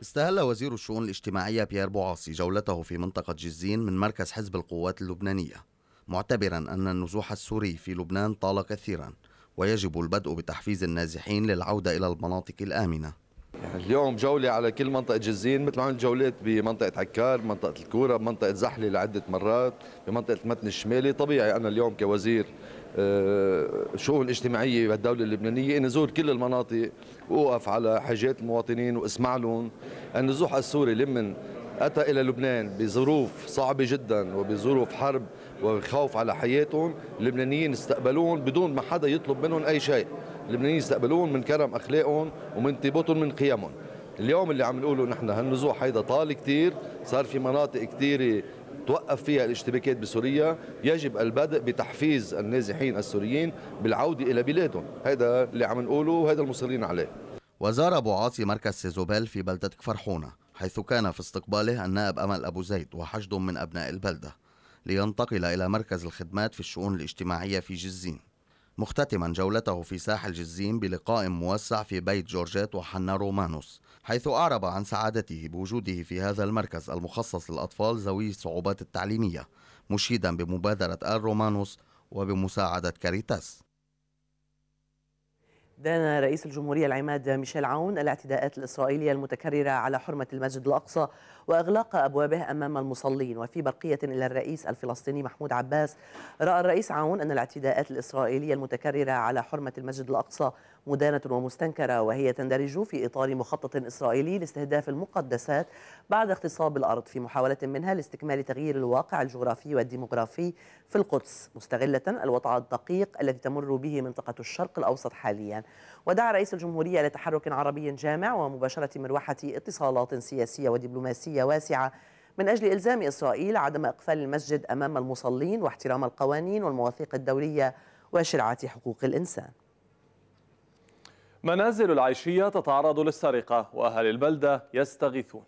استهل وزير الشؤون الاجتماعية بيير بوعاصي جولته في منطقة جزين من مركز حزب القوات اللبنانية معتبرا أن النزوح السوري في لبنان طال كثيرا ويجب البدء بتحفيز النازحين للعودة إلى المناطق الآمنة يعني اليوم جولة على كل منطقة جزين مثل ما عملت جولات بمنطقة عكار منطقة الكورة بمنطقة زحلة لعدة مرات بمنطقة المتن الشمالي طبيعي أنا اليوم كوزير الشؤون آه، الاجتماعية بالدولة اللبنانية أن أزور كل المناطق وأوقف على حاجات المواطنين وأسمع لهم النزوح السوري لمن أتى إلى لبنان بظروف صعبة جدا وبظروف حرب وخوف على حياتهم اللبنانيين استقبلوهم بدون ما حدا يطلب منهم أي شيء اللبنانيين يستقبلون من كرم اخلاقهم ومن طيبتهم من قيمهم اليوم اللي عم نقوله نحن هالنزوح هيدا طال كثير صار في مناطق كثيره توقف فيها الاشتباكات بسوريا يجب البدء بتحفيز النازحين السوريين بالعودة إلى بلادهم هذا اللي عم نقوله وهذا المصرين عليه وزار أبو عاصي مركز سيزوبال في بلدة كفرحونة حيث كان في استقباله النائب أمل أبو زيد وحشد من أبناء البلدة لينتقل إلى مركز الخدمات في الشؤون الاجتماعية في جزين مختتما جولته في ساحل جزين بلقاء موسع في بيت جورجيت وحنا رومانوس حيث أعرب عن سعادته بوجوده في هذا المركز المخصص للأطفال ذوي الصعوبات التعليمية مشيدا بمبادرة آل رومانوس وبمساعدة كاريتاس دان رئيس الجمهورية العماد ميشيل عون الاعتداءات الإسرائيلية المتكررة على حرمة المسجد الأقصى وإغلاق أبوابه أمام المصلين وفي برقية إلى الرئيس الفلسطيني محمود عباس رأى الرئيس عون أن الاعتداءات الإسرائيلية المتكررة على حرمة المسجد الأقصى مدانة ومستنكرة وهي تندرج في إطار مخطط إسرائيلي لاستهداف المقدسات بعد اغتصاب الأرض في محاولة منها لاستكمال تغيير الواقع الجغرافي والديمغرافي في القدس مستغلة الوضع الدقيق الذي تمر به منطقة الشرق الأوسط حاليا ودعا رئيس الجمهورية لتحرك عربي جامع ومباشرة مروحة اتصالات سياسية ودبلوماسية واسعة من أجل إلزام إسرائيل عدم إقفال المسجد أمام المصلين واحترام القوانين والمواثيق الدولية وشرعة حقوق الإنسان منازل العيشية تتعرض للسرقة وأهل البلدة يستغيثون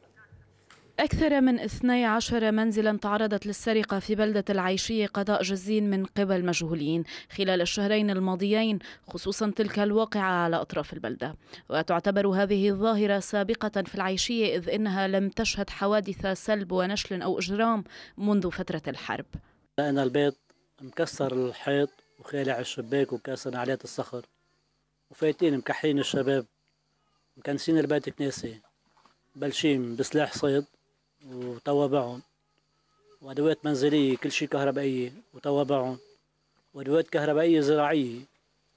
أكثر من 12 منزلا تعرضت للسرقة في بلدة العيشية قضاء جزين من قبل مجهولين خلال الشهرين الماضيين خصوصا تلك الواقعة على أطراف البلدة وتعتبر هذه الظاهرة سابقة في العيشية إذ إنها لم تشهد حوادث سلب ونشل أو إجرام منذ فترة الحرب لأن البيت مكسر الحيط وخالع الشباك وكاسر عليه الصخر وفايتين مكحين الشباب مكنسين البيت كناسي بلشين بسلاح صيد وتوابعهم وأدوات منزلية كل شيء كهربائية وتوابعهم وأدوات كهربائية زراعية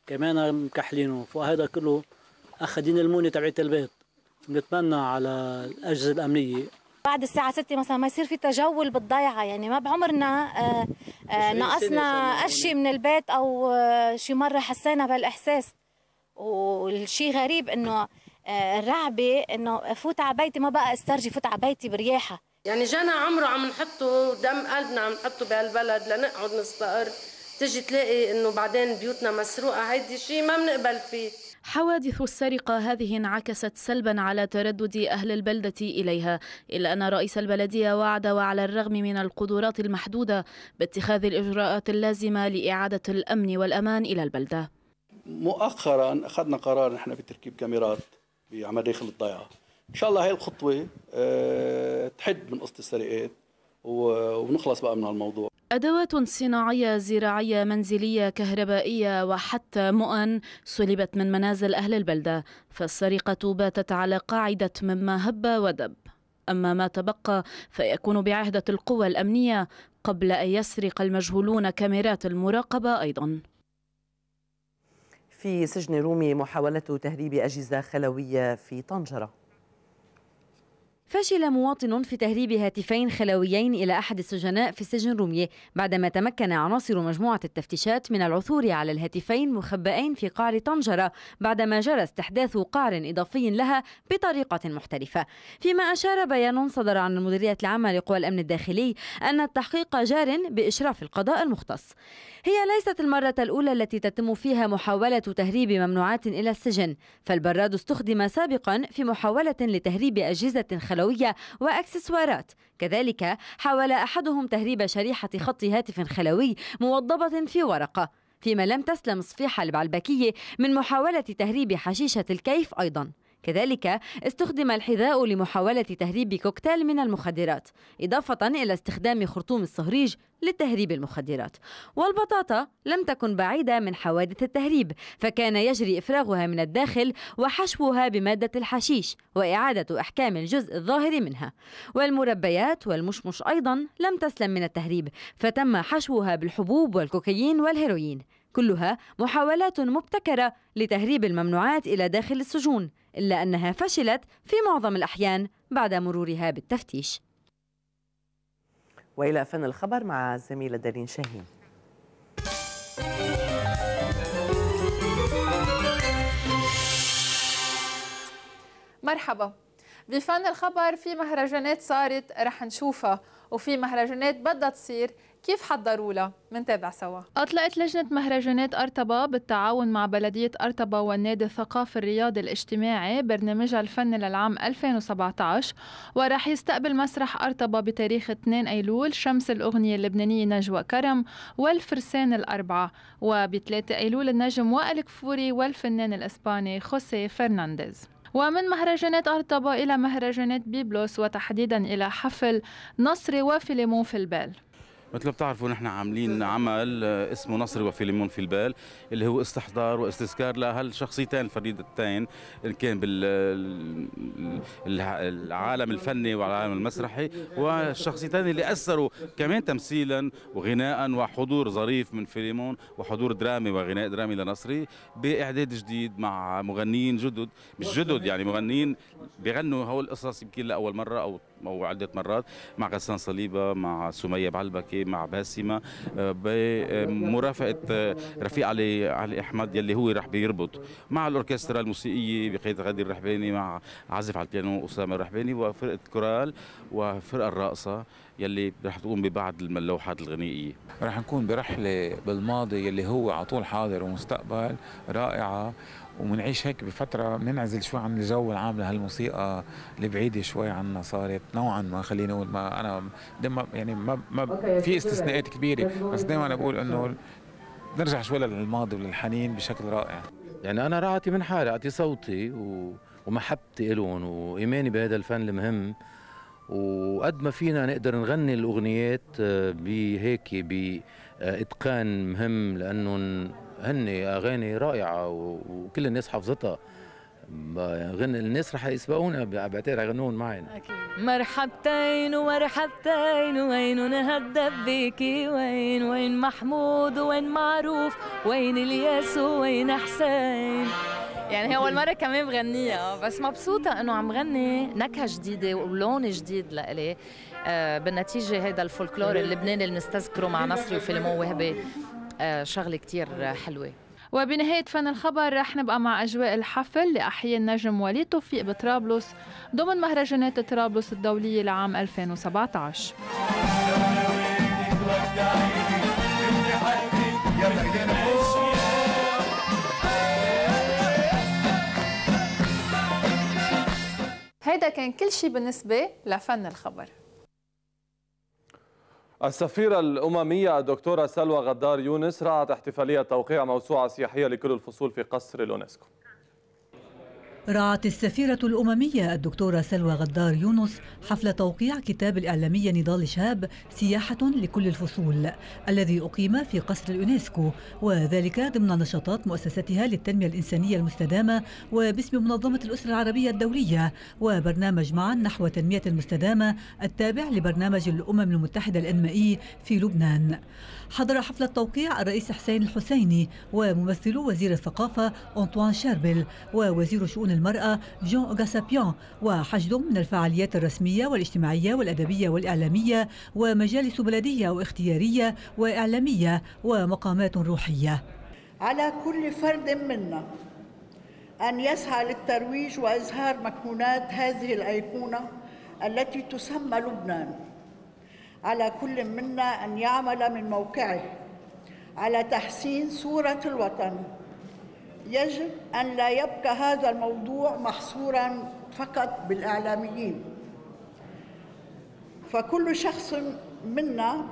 كمان مكحلينه فهذا كله أخذين المونة تبعت البيت بنتمنى على الأجهزة الأمنية بعد الساعة 6 مثلا ما يصير في تجول بالضيعة يعني ما بعمرنا آه، آه، نقصنا أشي من البيت أو آه، شي مرة حسينا بهالإحساس والشيء غريب انه آه، الرعبه انه فوت على بيتي ما بقى استرجي فوت على بيتي برياحه يعني جانا عمره عم نحطه دم قلبنا عم نحطه بهالبلد لنقعد نستقر تجي تلاقي انه بعدين بيوتنا مسروقه هيدي شيء ما بنقبل فيه حوادث السرقة هذه انعكست سلبا على تردد أهل البلدة إليها إلا أن رئيس البلدية وعد وعلى الرغم من القدرات المحدودة باتخاذ الإجراءات اللازمة لإعادة الأمن والأمان إلى البلدة مؤخرا اخذنا قرار نحن بتركيب كاميرات على مداخل الضيعه ان شاء الله هاي الخطوه آه، تحد من قصه السرقات ونخلص بقى من الموضوع أدوات صناعية زراعية منزلية كهربائية وحتى مؤن سلبت من منازل أهل البلدة فالسرقة باتت على قاعدة مما هب ودب أما ما تبقى فيكون بعهدة القوى الأمنية قبل أن يسرق المجهولون كاميرات المراقبة أيضاً في سجن رومي محاولة تهريب أجهزة خلوية في طنجرة فشل مواطن في تهريب هاتفين خلويين إلى أحد السجناء في سجن رومية بعدما تمكن عناصر مجموعة التفتيشات من العثور على الهاتفين مخبئين في قعر طنجرة بعدما جرى استحداث قعر إضافي لها بطريقة محترفة فيما أشار بيان صدر عن المديرية العامة لقوى الأمن الداخلي أن التحقيق جار بإشراف القضاء المختص هي ليست المرة الأولى التي تتم فيها محاولة تهريب ممنوعات إلى السجن فالبراد استخدم سابقا في محاولة لتهريب أجهزة خلوية وأكسسوارات كذلك حاول أحدهم تهريب شريحة خط هاتف خلوي موضبة في ورقة فيما لم تسلم صفيحة البعلبكية من محاولة تهريب حشيشة الكيف أيضاً كذلك استخدم الحذاء لمحاولة تهريب كوكتيل من المخدرات إضافة إلى استخدام خرطوم الصهريج لتهريب المخدرات والبطاطا لم تكن بعيدة من حوادث التهريب فكان يجري إفراغها من الداخل وحشوها بمادة الحشيش وإعادة إحكام الجزء الظاهر منها والمربيات والمشمش أيضا لم تسلم من التهريب فتم حشوها بالحبوب والكوكايين والهيروين كلها محاولات مبتكرة لتهريب الممنوعات إلى داخل السجون إلا أنها فشلت في معظم الأحيان بعد مرورها بالتفتيش والى فن الخبر مع الزميله دارين شاهين مرحبا بفن الخبر في مهرجانات صارت رح نشوفها وفي مهرجانات بدها تصير كيف حضروا لها؟ منتابع سوا أطلقت لجنة مهرجانات أرتبة بالتعاون مع بلدية أرتبة والنادي الثقافي الرياضي الاجتماعي برنامجها الفني للعام 2017 وراح يستقبل مسرح أرتبة بتاريخ 2 أيلول شمس الأغنية اللبنانية نجوى كرم والفرسان الأربعة وب 3 أيلول النجم وائل كفوري والفنان الإسباني خوسي فرنانديز ومن مهرجانات أرتبة إلى مهرجانات بيبلوس وتحديدا إلى حفل نصر وفيليمون في البال مثل ما بتعرفوا نحن عاملين عمل آه، اسمه نصر وفيليمون في البال اللي هو استحضار واستذكار لهالشخصيتين الفريدتين اللي كان بالعالم الفني والعالم المسرحي والشخصيتين اللي اثروا كمان تمثيلا وغناء وحضور ظريف من فيليمون وحضور درامي وغناء درامي لنصري باعداد جديد مع مغنيين جدد مش جدد يعني مغنيين بيغنوا هول القصص يمكن لاول مره او او عده مرات مع غسان صليبه مع سميه بعلبكي مع باسمه آه، بمرافقه آه، آه، رفيق علي علي احمد يلي هو رح بيربط مع الاوركسترا الموسيقيه بقياده غادي الرحباني مع عازف على البيانو اسامه الرحباني وفرقه كورال وفرقه الراقصه يلي رح تقوم ببعض اللوحات الغنائيه رح نكون برحله بالماضي يلي هو على طول حاضر ومستقبل رائعه ومنعيش هيك بفترة مننعزل شوي عن الجو العام لهالموسيقى البعيدة شوي عنا صارت نوعا ما خلينا نقول ما أنا دم يعني ما, ما في استثناءات كبيرة بس دائما بقول إنه نرجع شوي للماضي وللحنين بشكل رائع يعني أنا راعتي من حالي أعطي صوتي و... ومحبتي إلهم وإيماني بهذا الفن المهم وقد ما فينا نقدر نغني الأغنيات آه، بهيك بإتقان مهم لانه هن اغاني رائعه وكل الناس حافظتها غن الناس رح يسبقونا بعتير يغنون معنا اكيد مرحبتين ومرحبتين وين نهدب بيكي وين وين محمود وين معروف وين الياس وين حسين يعني هي اول مره كمان بغنيها بس مبسوطه انه عم غني نكهه جديده ولون جديد لإلي آه، بالنتيجه هذا الفولكلور اللبناني اللي بنستذكره مع نصري وفيلمو وهبي شغله كثير حلوه وبنهاية فن الخبر رح نبقى مع أجواء الحفل لأحياء النجم وليد توفيق بطرابلس ضمن مهرجانات طرابلس الدولية لعام 2017 هيدا كان كل شيء بالنسبة لفن الخبر السفيرة الأممية الدكتورة سلوى غدار يونس رأت احتفالية توقيع موسوعة سياحية لكل الفصول في قصر اليونسكو رعت السفيرة الأممية الدكتورة سلوى غدار يونس حفل توقيع كتاب الإعلامية نضال شهاب سياحة لكل الفصول الذي أقيم في قصر اليونسكو وذلك ضمن نشاطات مؤسستها للتنمية الإنسانية المستدامة وباسم منظمة الأسرة العربية الدولية وبرنامج معا نحو تنمية مستدامة التابع لبرنامج الأمم المتحدة الأنمائي في لبنان حضر حفل التوقيع الرئيس حسين الحسيني وممثل وزير الثقافة أنطوان شاربل ووزير شؤون المرأة جون أوغاسابيون وحشد من الفعاليات الرسمية والاجتماعية والأدبية والإعلامية ومجالس بلدية واختيارية وإعلامية ومقامات روحية على كل فرد منا أن يسعى للترويج وإظهار مكنونات هذه الأيقونة التي تسمى لبنان على كل منا أن يعمل من موقعه على تحسين صورة الوطن يجب أن لا يبقى هذا الموضوع محصورا فقط بالإعلاميين فكل شخص منا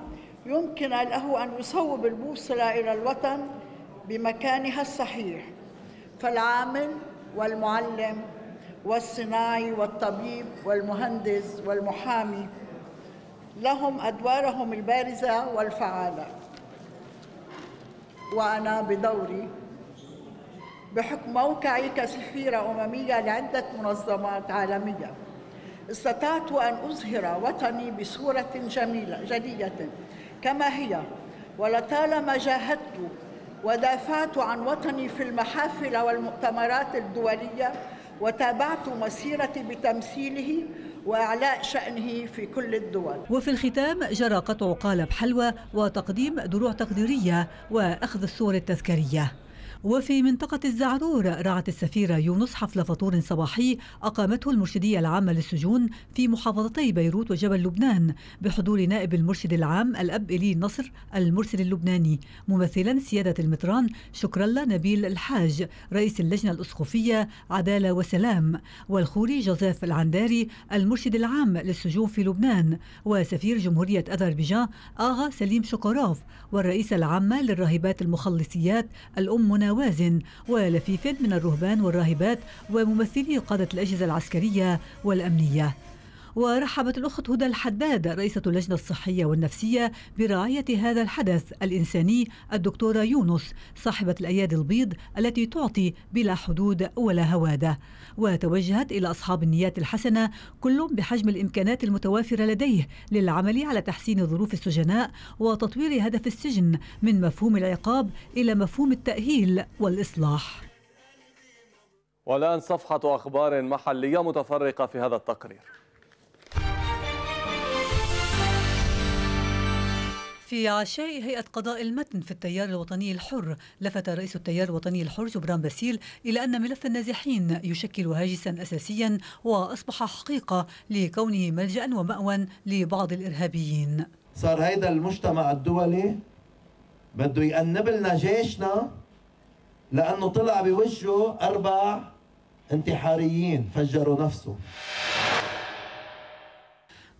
يمكن له أن يصوب البوصلة إلى الوطن بمكانها الصحيح فالعامل والمعلم والصناعي والطبيب والمهندس والمحامي لهم أدوارهم البارزة والفعالة وأنا بدوري بحكم موقعي كسفيرة أممية لعدة منظمات عالمية استطعت أن أظهر وطني بصورة جميلة جديدة كما هي ولطالما جاهدت ودافعت عن وطني في المحافل والمؤتمرات الدولية وتابعت مسيرتي بتمثيله واعلاء شانه في كل الدول. وفي الختام جرى قطع قالب حلوى وتقديم دروع تقديريه واخذ الصور التذكاريه. وفي منطقة الزعرور رعت السفيرة يونس حفل فطور صباحي أقامته المرشدية العامة للسجون في محافظتي بيروت وجبل لبنان بحضور نائب المرشد العام الأب إلي نصر المرسل اللبناني ممثلا سيادة المطران شكرا الله نبيل الحاج رئيس اللجنة الأسقفية عدالة وسلام والخوري جوزيف العنداري المرشد العام للسجون في لبنان وسفير جمهورية أذربيجان آغا سليم شكراف والرئيسة العامة للراهبات المخلصيات الأم منى نواز ولفيف من الرهبان والراهبات وممثلي قادة الأجهزة العسكرية والأمنية ورحبت الأخت هدى الحداد رئيسة اللجنة الصحية والنفسية برعاية هذا الحدث الإنساني الدكتورة يونس صاحبة الأيادي البيض التي تعطي بلا حدود ولا هوادة وتوجهت إلى أصحاب النيات الحسنة كل بحجم الإمكانات المتوافرة لديه للعمل على تحسين ظروف السجناء وتطوير هدف السجن من مفهوم العقاب إلى مفهوم التأهيل والإصلاح والآن صفحة أخبار محلية متفرقة في هذا التقرير في عشاء هيئة قضاء المتن في التيار الوطني الحر لفت رئيس التيار الوطني الحر جبران باسيل إلى أن ملف النازحين يشكل هاجسا أساسيا وأصبح حقيقة لكونه ملجأ ومأوى لبعض الإرهابيين صار هيدا المجتمع الدولي بده يأنب لنا جيشنا لأنه طلع بوجهه أربع انتحاريين فجروا نفسه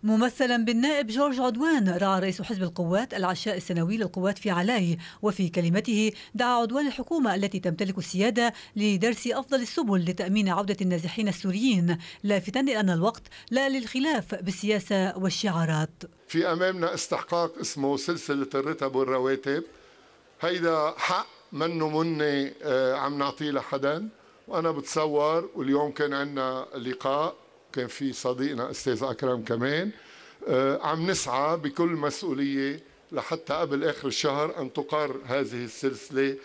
ممثلا بالنائب جورج عدوان رعى رئيس حزب القوات العشاء السنوي للقوات في علاي وفي كلمته دعا عدوان الحكومة التي تمتلك السيادة لدرس أفضل السبل لتأمين عودة النازحين السوريين لافتا أن الوقت لا للخلاف بالسياسة والشعارات في أمامنا استحقاق اسمه سلسلة الرتب والرواتب هيدا حق منه مني آه، عم نعطيه لحدا وأنا بتصور واليوم كان عندنا لقاء كان في صديقنا استاذ اكرم كمان آه، عم نسعى بكل مسؤوليه لحتى قبل اخر الشهر ان تقر هذه السلسله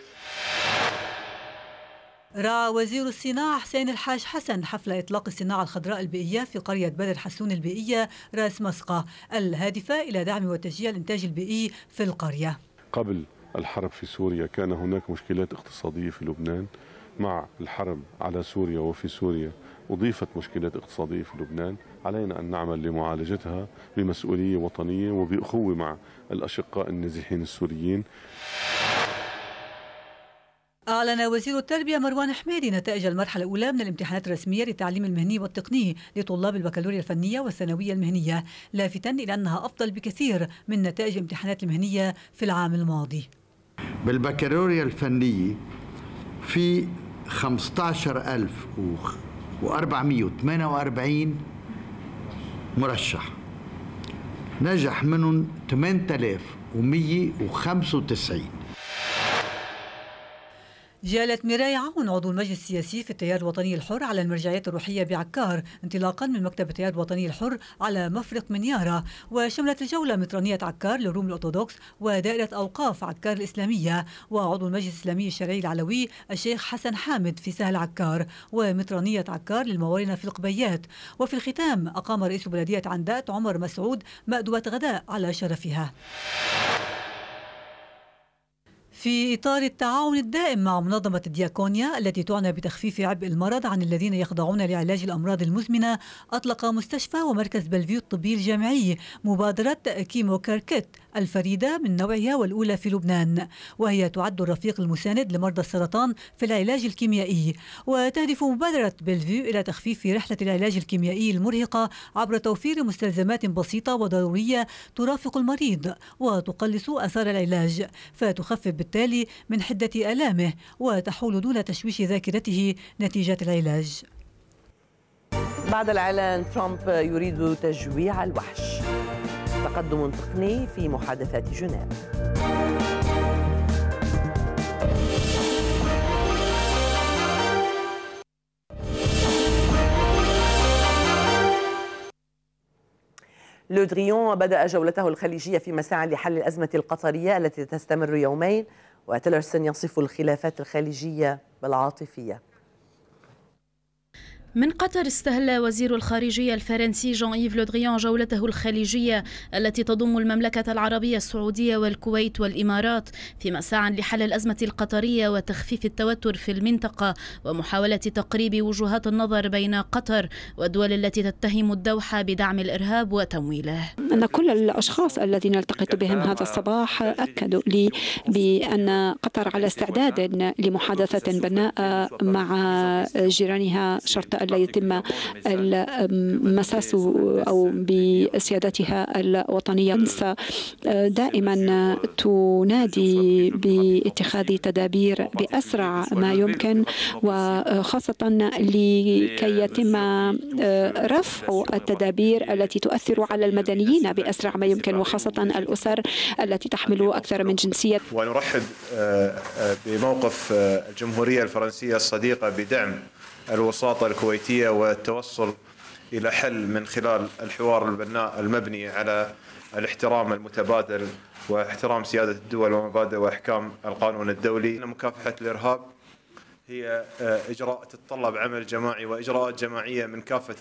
راى وزير الصناعة حسين الحاج حسن حفل إطلاق الصناعة الخضراء البيئية في قرية بدر حسون البيئية راس مسقة الهادفة إلى دعم وتشجيع الإنتاج البيئي في القرية قبل الحرب في سوريا كان هناك مشكلات اقتصادية في لبنان مع الحرب على سوريا وفي سوريا أضيفت مشكلات اقتصادية في لبنان علينا أن نعمل لمعالجتها بمسؤولية وطنية وبأخوة مع الأشقاء النازحين السوريين أعلن وزير التربية مروان حميدي نتائج المرحلة الأولى من الامتحانات الرسمية للتعليم المهني والتقني لطلاب البكالوريا الفنية والثانوية المهنية لافتا إلى أنها أفضل بكثير من نتائج الامتحانات المهنية في العام الماضي بالبكالوريا الفنية في 15000 و448 مرشح نجح منهم 8195 جالت ميراي عون عضو المجلس السياسي في التيار الوطني الحر على المرجعيات الروحية بعكار انطلاقا من مكتب التيار الوطني الحر على مفرق منيارة وشملت الجولة مترانية عكار للروم الأرثوذكس ودائرة أوقاف عكار الإسلامية وعضو المجلس الإسلامي الشرعي العلوي الشيخ حسن حامد في سهل عكار ومترانية عكار للموارنة في القبيات وفي الختام أقام رئيس بلدية عندات عمر مسعود مأدوة غداء على شرفها في إطار التعاون الدائم مع منظمة الدياكونيا التي تعنى بتخفيف عبء المرض عن الذين يخضعون لعلاج الأمراض المزمنة أطلق مستشفى ومركز بلفيو الطبي الجامعي مبادرة كيمو كاركت الفريدة من نوعها والأولى في لبنان وهي تعد الرفيق المساند لمرضى السرطان في العلاج الكيميائي وتهدف مبادرة بلفيو إلى تخفيف رحلة العلاج الكيميائي المرهقة عبر توفير مستلزمات بسيطة وضرورية ترافق المريض وتقلص أثار العلاج فتخفف التالي من حدة آلامه وتحول دون تشويش ذاكرته نتيجة العلاج بعد الإعلان ترامب يريد تجويع الوحش تقدم تقني في محادثات جنيف لودريون بدأ جولته الخليجية في مساعي لحل الأزمة القطرية التي تستمر يومين وتلرسن يصف الخلافات الخليجية بالعاطفية من قطر استهل وزير الخارجية الفرنسي جان إيف لودريان جولته الخليجية التي تضم المملكة العربية السعودية والكويت والإمارات في مساع لحل الأزمة القطرية وتخفيف التوتر في المنطقة ومحاولة تقريب وجهات النظر بين قطر والدول التي تتهم الدوحة بدعم الإرهاب وتمويله أن كل الأشخاص الذين التقيت بهم هذا الصباح أكدوا لي بأن قطر على استعداد لمحادثة بناءة مع جيرانها شرط ألا يتم المساس أو بسيادتها الوطنية فرنسا دائما تنادي باتخاذ تدابير بأسرع ما يمكن وخاصة لكي يتم رفع التدابير التي تؤثر على المدنيين بأسرع ما يمكن وخاصة الأسر التي تحمل أكثر من جنسية ونرحب بموقف الجمهورية الفرنسية الصديقة بدعم الوساطة الكويتية والتوصل إلى حل من خلال الحوار البناء المبني على الاحترام المتبادل واحترام سيادة الدول ومبادئ وأحكام القانون الدولي مكافحة الإرهاب هي آه، إجراء تتطلب عمل جماعي وإجراءات جماعية من كافة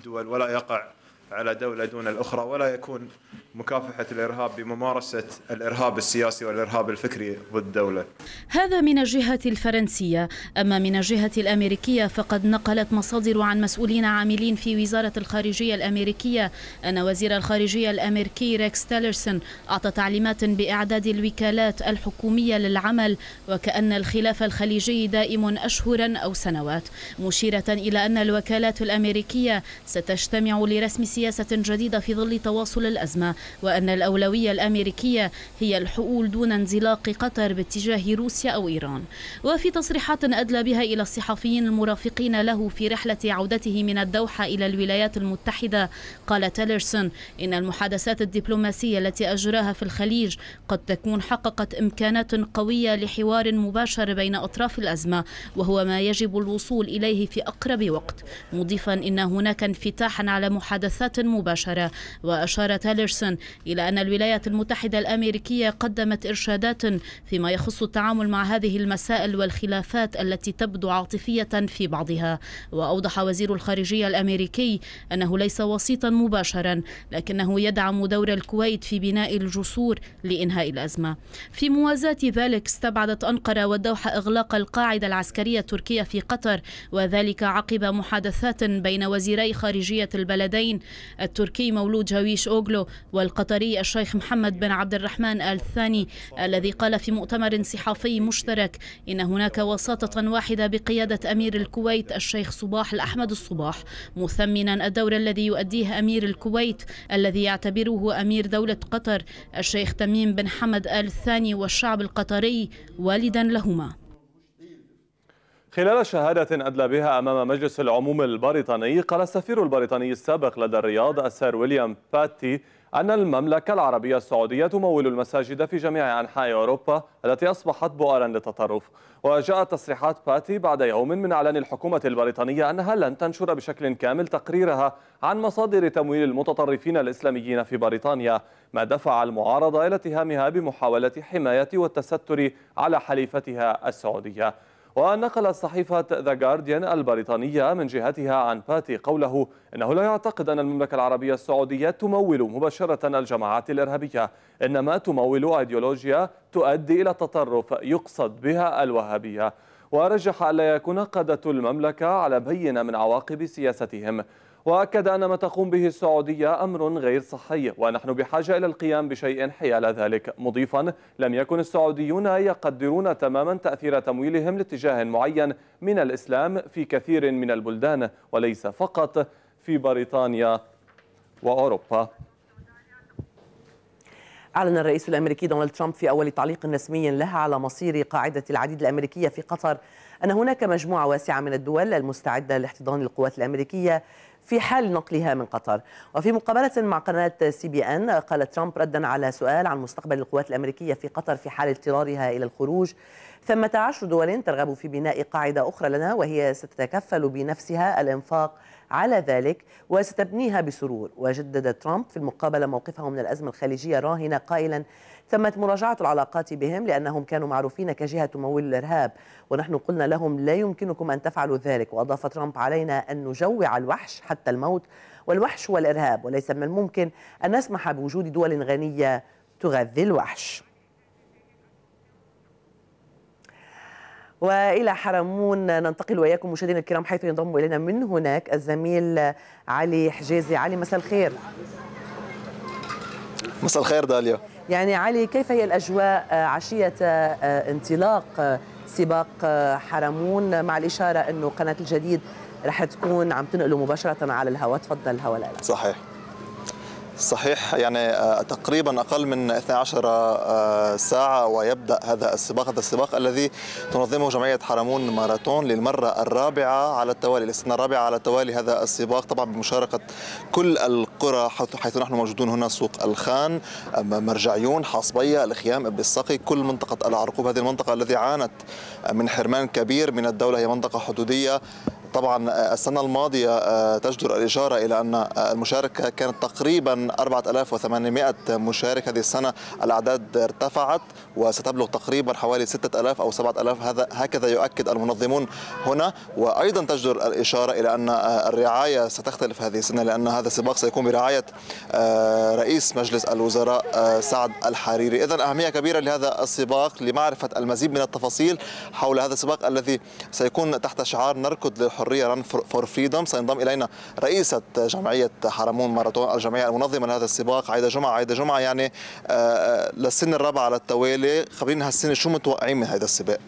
الدول ولا يقع على دولة دون الأخرى ولا يكون مكافحة الإرهاب بممارسة الإرهاب السياسي والإرهاب الفكري ضد دولة هذا من الجهة الفرنسية أما من الجهة الأمريكية فقد نقلت مصادر عن مسؤولين عاملين في وزارة الخارجية الأمريكية أن وزير الخارجية الأمريكي ريكس تيلرسون أعطى تعليمات بإعداد الوكالات الحكومية للعمل وكأن الخلاف الخليجي دائم أشهرا أو سنوات مشيرة إلى أن الوكالات الأمريكية ستجتمع لرسم سياسة جديدة في ظل تواصل الأزمة وأن الأولوية الأمريكية هي الحقول دون انزلاق قطر باتجاه روسيا أو إيران وفي تصريحات أدلى بها إلى الصحفيين المرافقين له في رحلة عودته من الدوحة إلى الولايات المتحدة قال تيلرسون إن المحادثات الدبلوماسية التي أجراها في الخليج قد تكون حققت إمكانات قوية لحوار مباشر بين أطراف الأزمة وهو ما يجب الوصول إليه في أقرب وقت مضيفا إن هناك انفتاحا على محادثات مباشرة وأشار تاليرسون إلى أن الولايات المتحدة الأمريكية قدمت إرشادات فيما يخص التعامل مع هذه المسائل والخلافات التي تبدو عاطفية في بعضها وأوضح وزير الخارجية الأمريكي أنه ليس وسيطا مباشرا لكنه يدعم دور الكويت في بناء الجسور لإنهاء الأزمة في موازاة ذلك استبعدت أنقرة والدوحة إغلاق القاعدة العسكرية التركية في قطر وذلك عقب محادثات بين وزيري خارجية البلدين التركي مولود جاويش أوغلو والقطري الشيخ محمد بن عبد الرحمن آل الثاني الذي قال في مؤتمر صحفي مشترك إن هناك وساطة واحدة بقيادة أمير الكويت الشيخ صباح الأحمد الصباح مثمنا الدور الذي يؤديه أمير الكويت الذي يعتبره أمير دولة قطر الشيخ تميم بن حمد آل الثاني والشعب القطري والدا لهما خلال شهادة أدلى بها أمام مجلس العموم البريطاني قال السفير البريطاني السابق لدى الرياض السير ويليام باتي أن المملكة العربية السعودية تمول المساجد في جميع أنحاء أوروبا التي أصبحت بؤرا للتطرف وجاءت تصريحات باتي بعد يوم من إعلان الحكومة البريطانية أنها لن تنشر بشكل كامل تقريرها عن مصادر تمويل المتطرفين الإسلاميين في بريطانيا ما دفع المعارضة إلى اتهامها بمحاولة حماية والتستر على حليفتها السعودية ونقلت صحيفة ذا جارديان البريطانية من جهتها عن باتي قوله إنه لا يعتقد أن المملكة العربية السعودية تمول مباشرة الجماعات الإرهابية إنما تمول أيديولوجيا تؤدي إلى التطرف يقصد بها الوهابية ورجح ألا يكون قادة المملكة على بينة من عواقب سياستهم وأكد أن ما تقوم به السعودية أمر غير صحي ونحن بحاجة إلى القيام بشيء حيال ذلك مضيفا لم يكن السعوديون يقدرون تماما تأثير تمويلهم لاتجاه معين من الإسلام في كثير من البلدان وليس فقط في بريطانيا وأوروبا أعلن الرئيس الأمريكي دونالد ترامب في أول تعليق رسمي له على مصير قاعدة العديد الأمريكية في قطر أن هناك مجموعة واسعة من الدول المستعدة لاحتضان القوات الأمريكية في حال نقلها من قطر وفي مقابلة مع قناة سي بي أن قال ترامب ردا على سؤال عن مستقبل القوات الأمريكية في قطر في حال اضطرارها إلى الخروج ثمة عشر دول ترغب في بناء قاعدة أخرى لنا وهي ستتكفل بنفسها الإنفاق على ذلك وستبنيها بسرور وجدد ترامب في المقابلة موقفه من الأزمة الخليجية راهنة قائلا تمت مراجعة العلاقات بهم لأنهم كانوا معروفين كجهة تمول الإرهاب ونحن قلنا لهم لا يمكنكم أن تفعلوا ذلك وأضاف ترامب علينا أن نجوع الوحش حتى الموت والوحش هو الإرهاب وليس من الممكن أن نسمح بوجود دول غنية تغذي الوحش والى حرمون ننتقل واياكم مشاهدينا الكرام حيث ينضم الينا من هناك الزميل علي حجازي علي مساء الخير مساء الخير داليا يعني علي كيف هي الاجواء آه، عشيه آه، انطلاق آه، سباق حرمون مع الاشاره انه قناه الجديد رح تكون عم تنقله مباشره على الهواء تفضل لا صحيح صحيح يعني آه، تقريبا اقل من 12 آه، ساعه ويبدا هذا السباق هذا السباق الذي تنظمه جمعيه حرمون ماراثون للمره الرابعه على التوالي السنه الرابعه على التوالي هذا السباق طبعا بمشاركه كل القرى حيث نحن موجودون هنا سوق الخان آه، مرجعيون حاصبيه الخيام ابن السقي كل منطقه العرقوب هذه المنطقه التي عانت من حرمان كبير من الدوله هي منطقه حدوديه طبعا آه، السنة الماضية آه، تجدر الإشارة إلى أن آه، المشاركة كانت تقريبا 4800 مشارك هذه السنة الأعداد ارتفعت وستبلغ تقريبا حوالي 6000 أو 7000 هذا هكذا يؤكد المنظمون هنا وأيضا تجدر الإشارة إلى أن الرعاية ستختلف هذه السنة لأن هذا السباق سيكون برعاية رئيس مجلس الوزراء سعد الحريري إذا أهمية كبيرة لهذا السباق لمعرفة المزيد من التفاصيل حول هذا السباق الذي سيكون تحت شعار نركض للحرية الحريه ران فور فريدم سينضم الينا رئيسه جمعيه حرمون ماراثون الجمعيه المنظمه لهذا السباق عايده جمعه عايده جمعه يعني آه، آه، للسن الرابعه على التوالي خبرينا هالسنه شو متوقعين من هذا السباق؟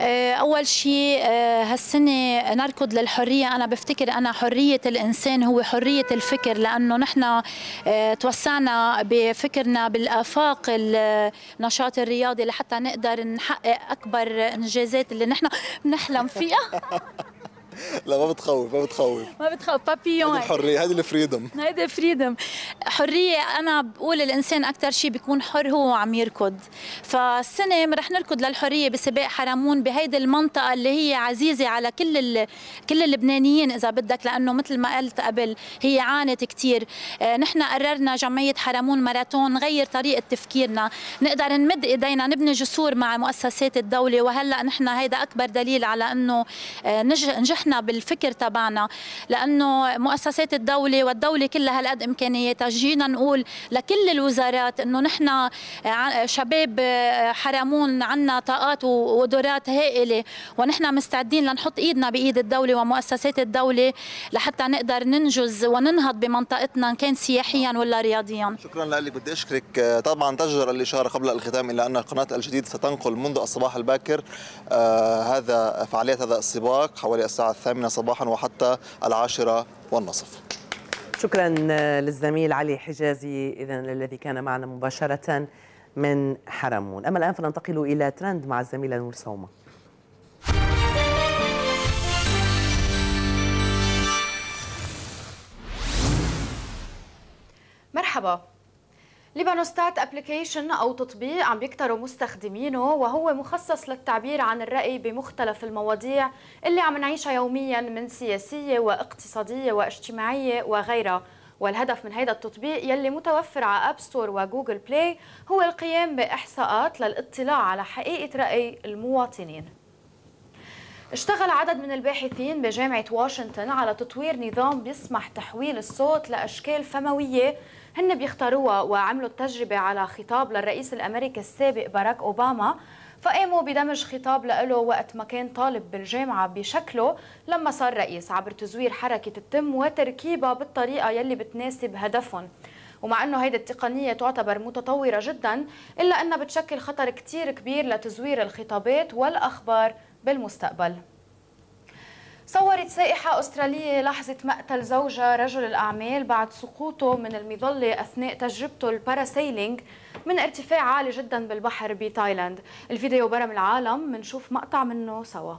آه، اول شيء هالسنه نركض للحريه انا بفتكر انا حريه الانسان هو حريه الفكر لانه نحن توسعنا بفكرنا بالافاق النشاط الرياضي لحتى نقدر نحقق اكبر انجازات اللي نحن بنحلم فيها لا ما بتخوف ما بتخوف ما بتخوف بابيون هذه الحريه هذه الفريدم هيدي فريدم حريه انا بقول الانسان اكثر شيء بيكون حر هو عم يركض فالسنه رح نركض للحريه بسباق حرمون بهيدي المنطقه اللي هي عزيزه على كل ال... كل اللبنانيين اذا بدك لانه مثل ما قلت قبل هي عانت كثير آه، نحن قررنا جمعيه حرمون ماراثون نغير طريقه تفكيرنا نقدر نمد ايدينا نبني جسور مع مؤسسات الدوله وهلا نحن هيدا اكبر دليل على انه آه، نجح نحن بالفكر تبعنا لانه مؤسسات الدوله والدوله كلها هالقد امكانياتها جينا نقول لكل الوزارات انه نحن آه، شباب آه، حرمون عنا طاقات وقدرات هائله ونحن مستعدين لنحط ايدنا بايد الدوله ومؤسسات الدوله لحتى نقدر ننجز وننهض بمنطقتنا ان كان سياحيا ولا رياضيا شكرا لك بدي اشكرك آه، طبعا تجدر الاشاره قبل الختام الى ان القناه الجديد ستنقل منذ الصباح الباكر آه هذا فعاليه هذا السباق حوالي الساعه الثامنة صباحا وحتى العاشرة والنصف شكرا للزميل علي حجازي إذا الذي كان معنا مباشرة من حرمون أما الآن فننتقل إلى ترند مع الزميلة نور صومة مرحبا ليبانوستات ابلكيشن او تطبيق عم بيكتروا مستخدمينه وهو مخصص للتعبير عن الراي بمختلف المواضيع اللي عم نعيشها يوميا من سياسيه واقتصاديه واجتماعيه وغيرها والهدف من هذا التطبيق يلي متوفر على اب ستور وجوجل بلاي هو القيام باحصاءات للاطلاع على حقيقه راي المواطنين اشتغل عدد من الباحثين بجامعة واشنطن على تطوير نظام بيسمح تحويل الصوت لأشكال فموية هن بيختاروها وعملوا التجربة على خطاب للرئيس الأمريكي السابق باراك أوباما فقاموا بدمج خطاب له وقت ما كان طالب بالجامعة بشكله لما صار رئيس عبر تزوير حركة التم وتركيبها بالطريقة يلي بتناسب هدفهم ومع انه هيدي التقنيه تعتبر متطوره جدا الا انها بتشكل خطر كتير كبير لتزوير الخطابات والاخبار بالمستقبل صورت سائحة أسترالية لحظة مقتل زوجها رجل الأعمال بعد سقوطه من المظلة أثناء تجربته الباراسيلينج من ارتفاع عالي جدا بالبحر بتايلاند الفيديو برم العالم منشوف مقطع منه سوا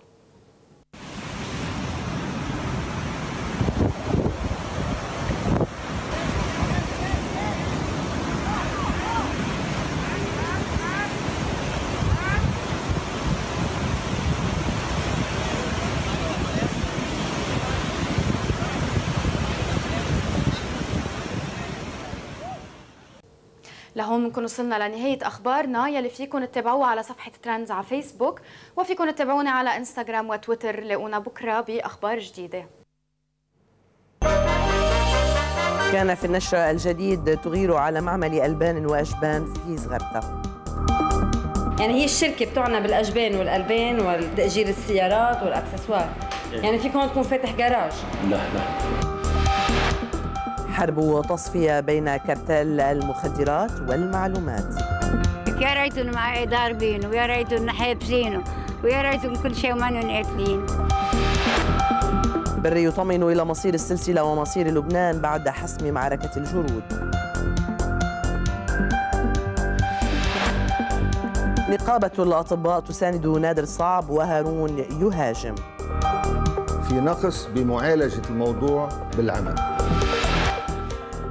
لهون بنكون وصلنا لنهايه اخبارنا يلي فيكم تتابعوها على صفحه ترندز على فيسبوك وفيكم تتابعونا على انستغرام وتويتر لاقونا بكره باخبار جديده كان في النشرة الجديد تغير على معمل ألبان وأجبان في زغرتا يعني هي الشركة بتعنى بالأجبان والألبان وتأجير السيارات والأكسسوار إيه. يعني فيكم تكون فاتح جراج لا لا حرب وتصفيه بين كرتل المخدرات والمعلومات يا ريتهم ضاربين ويا ريتهم حابسين ويا ريتهم كل شيء وما نقتلين بري يطمئن إلى مصير السلسلة ومصير لبنان بعد حسم معركة الجرود نقابة الأطباء تساند نادر صعب وهارون يهاجم في نقص بمعالجة الموضوع بالعمل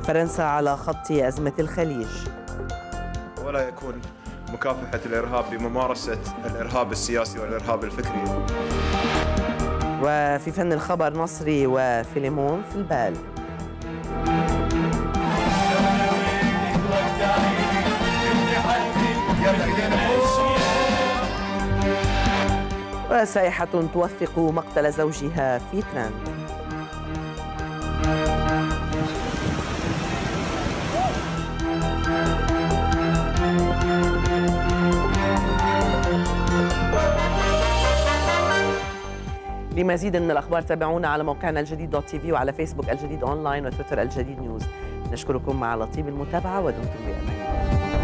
فرنسا على خط أزمة الخليج ولا يكون مكافحة الإرهاب بممارسة الإرهاب السياسي والإرهاب الفكري وفي فن الخبر مصري وفيليمون في البال وسائحة توثق مقتل زوجها في ترند لمزيد من الأخبار تابعونا على موقعنا الجديد دوت تي في وعلى فيسبوك الجديد أونلاين وتويتر الجديد نيوز نشكركم على طيب المتابعة ودمتم بأمان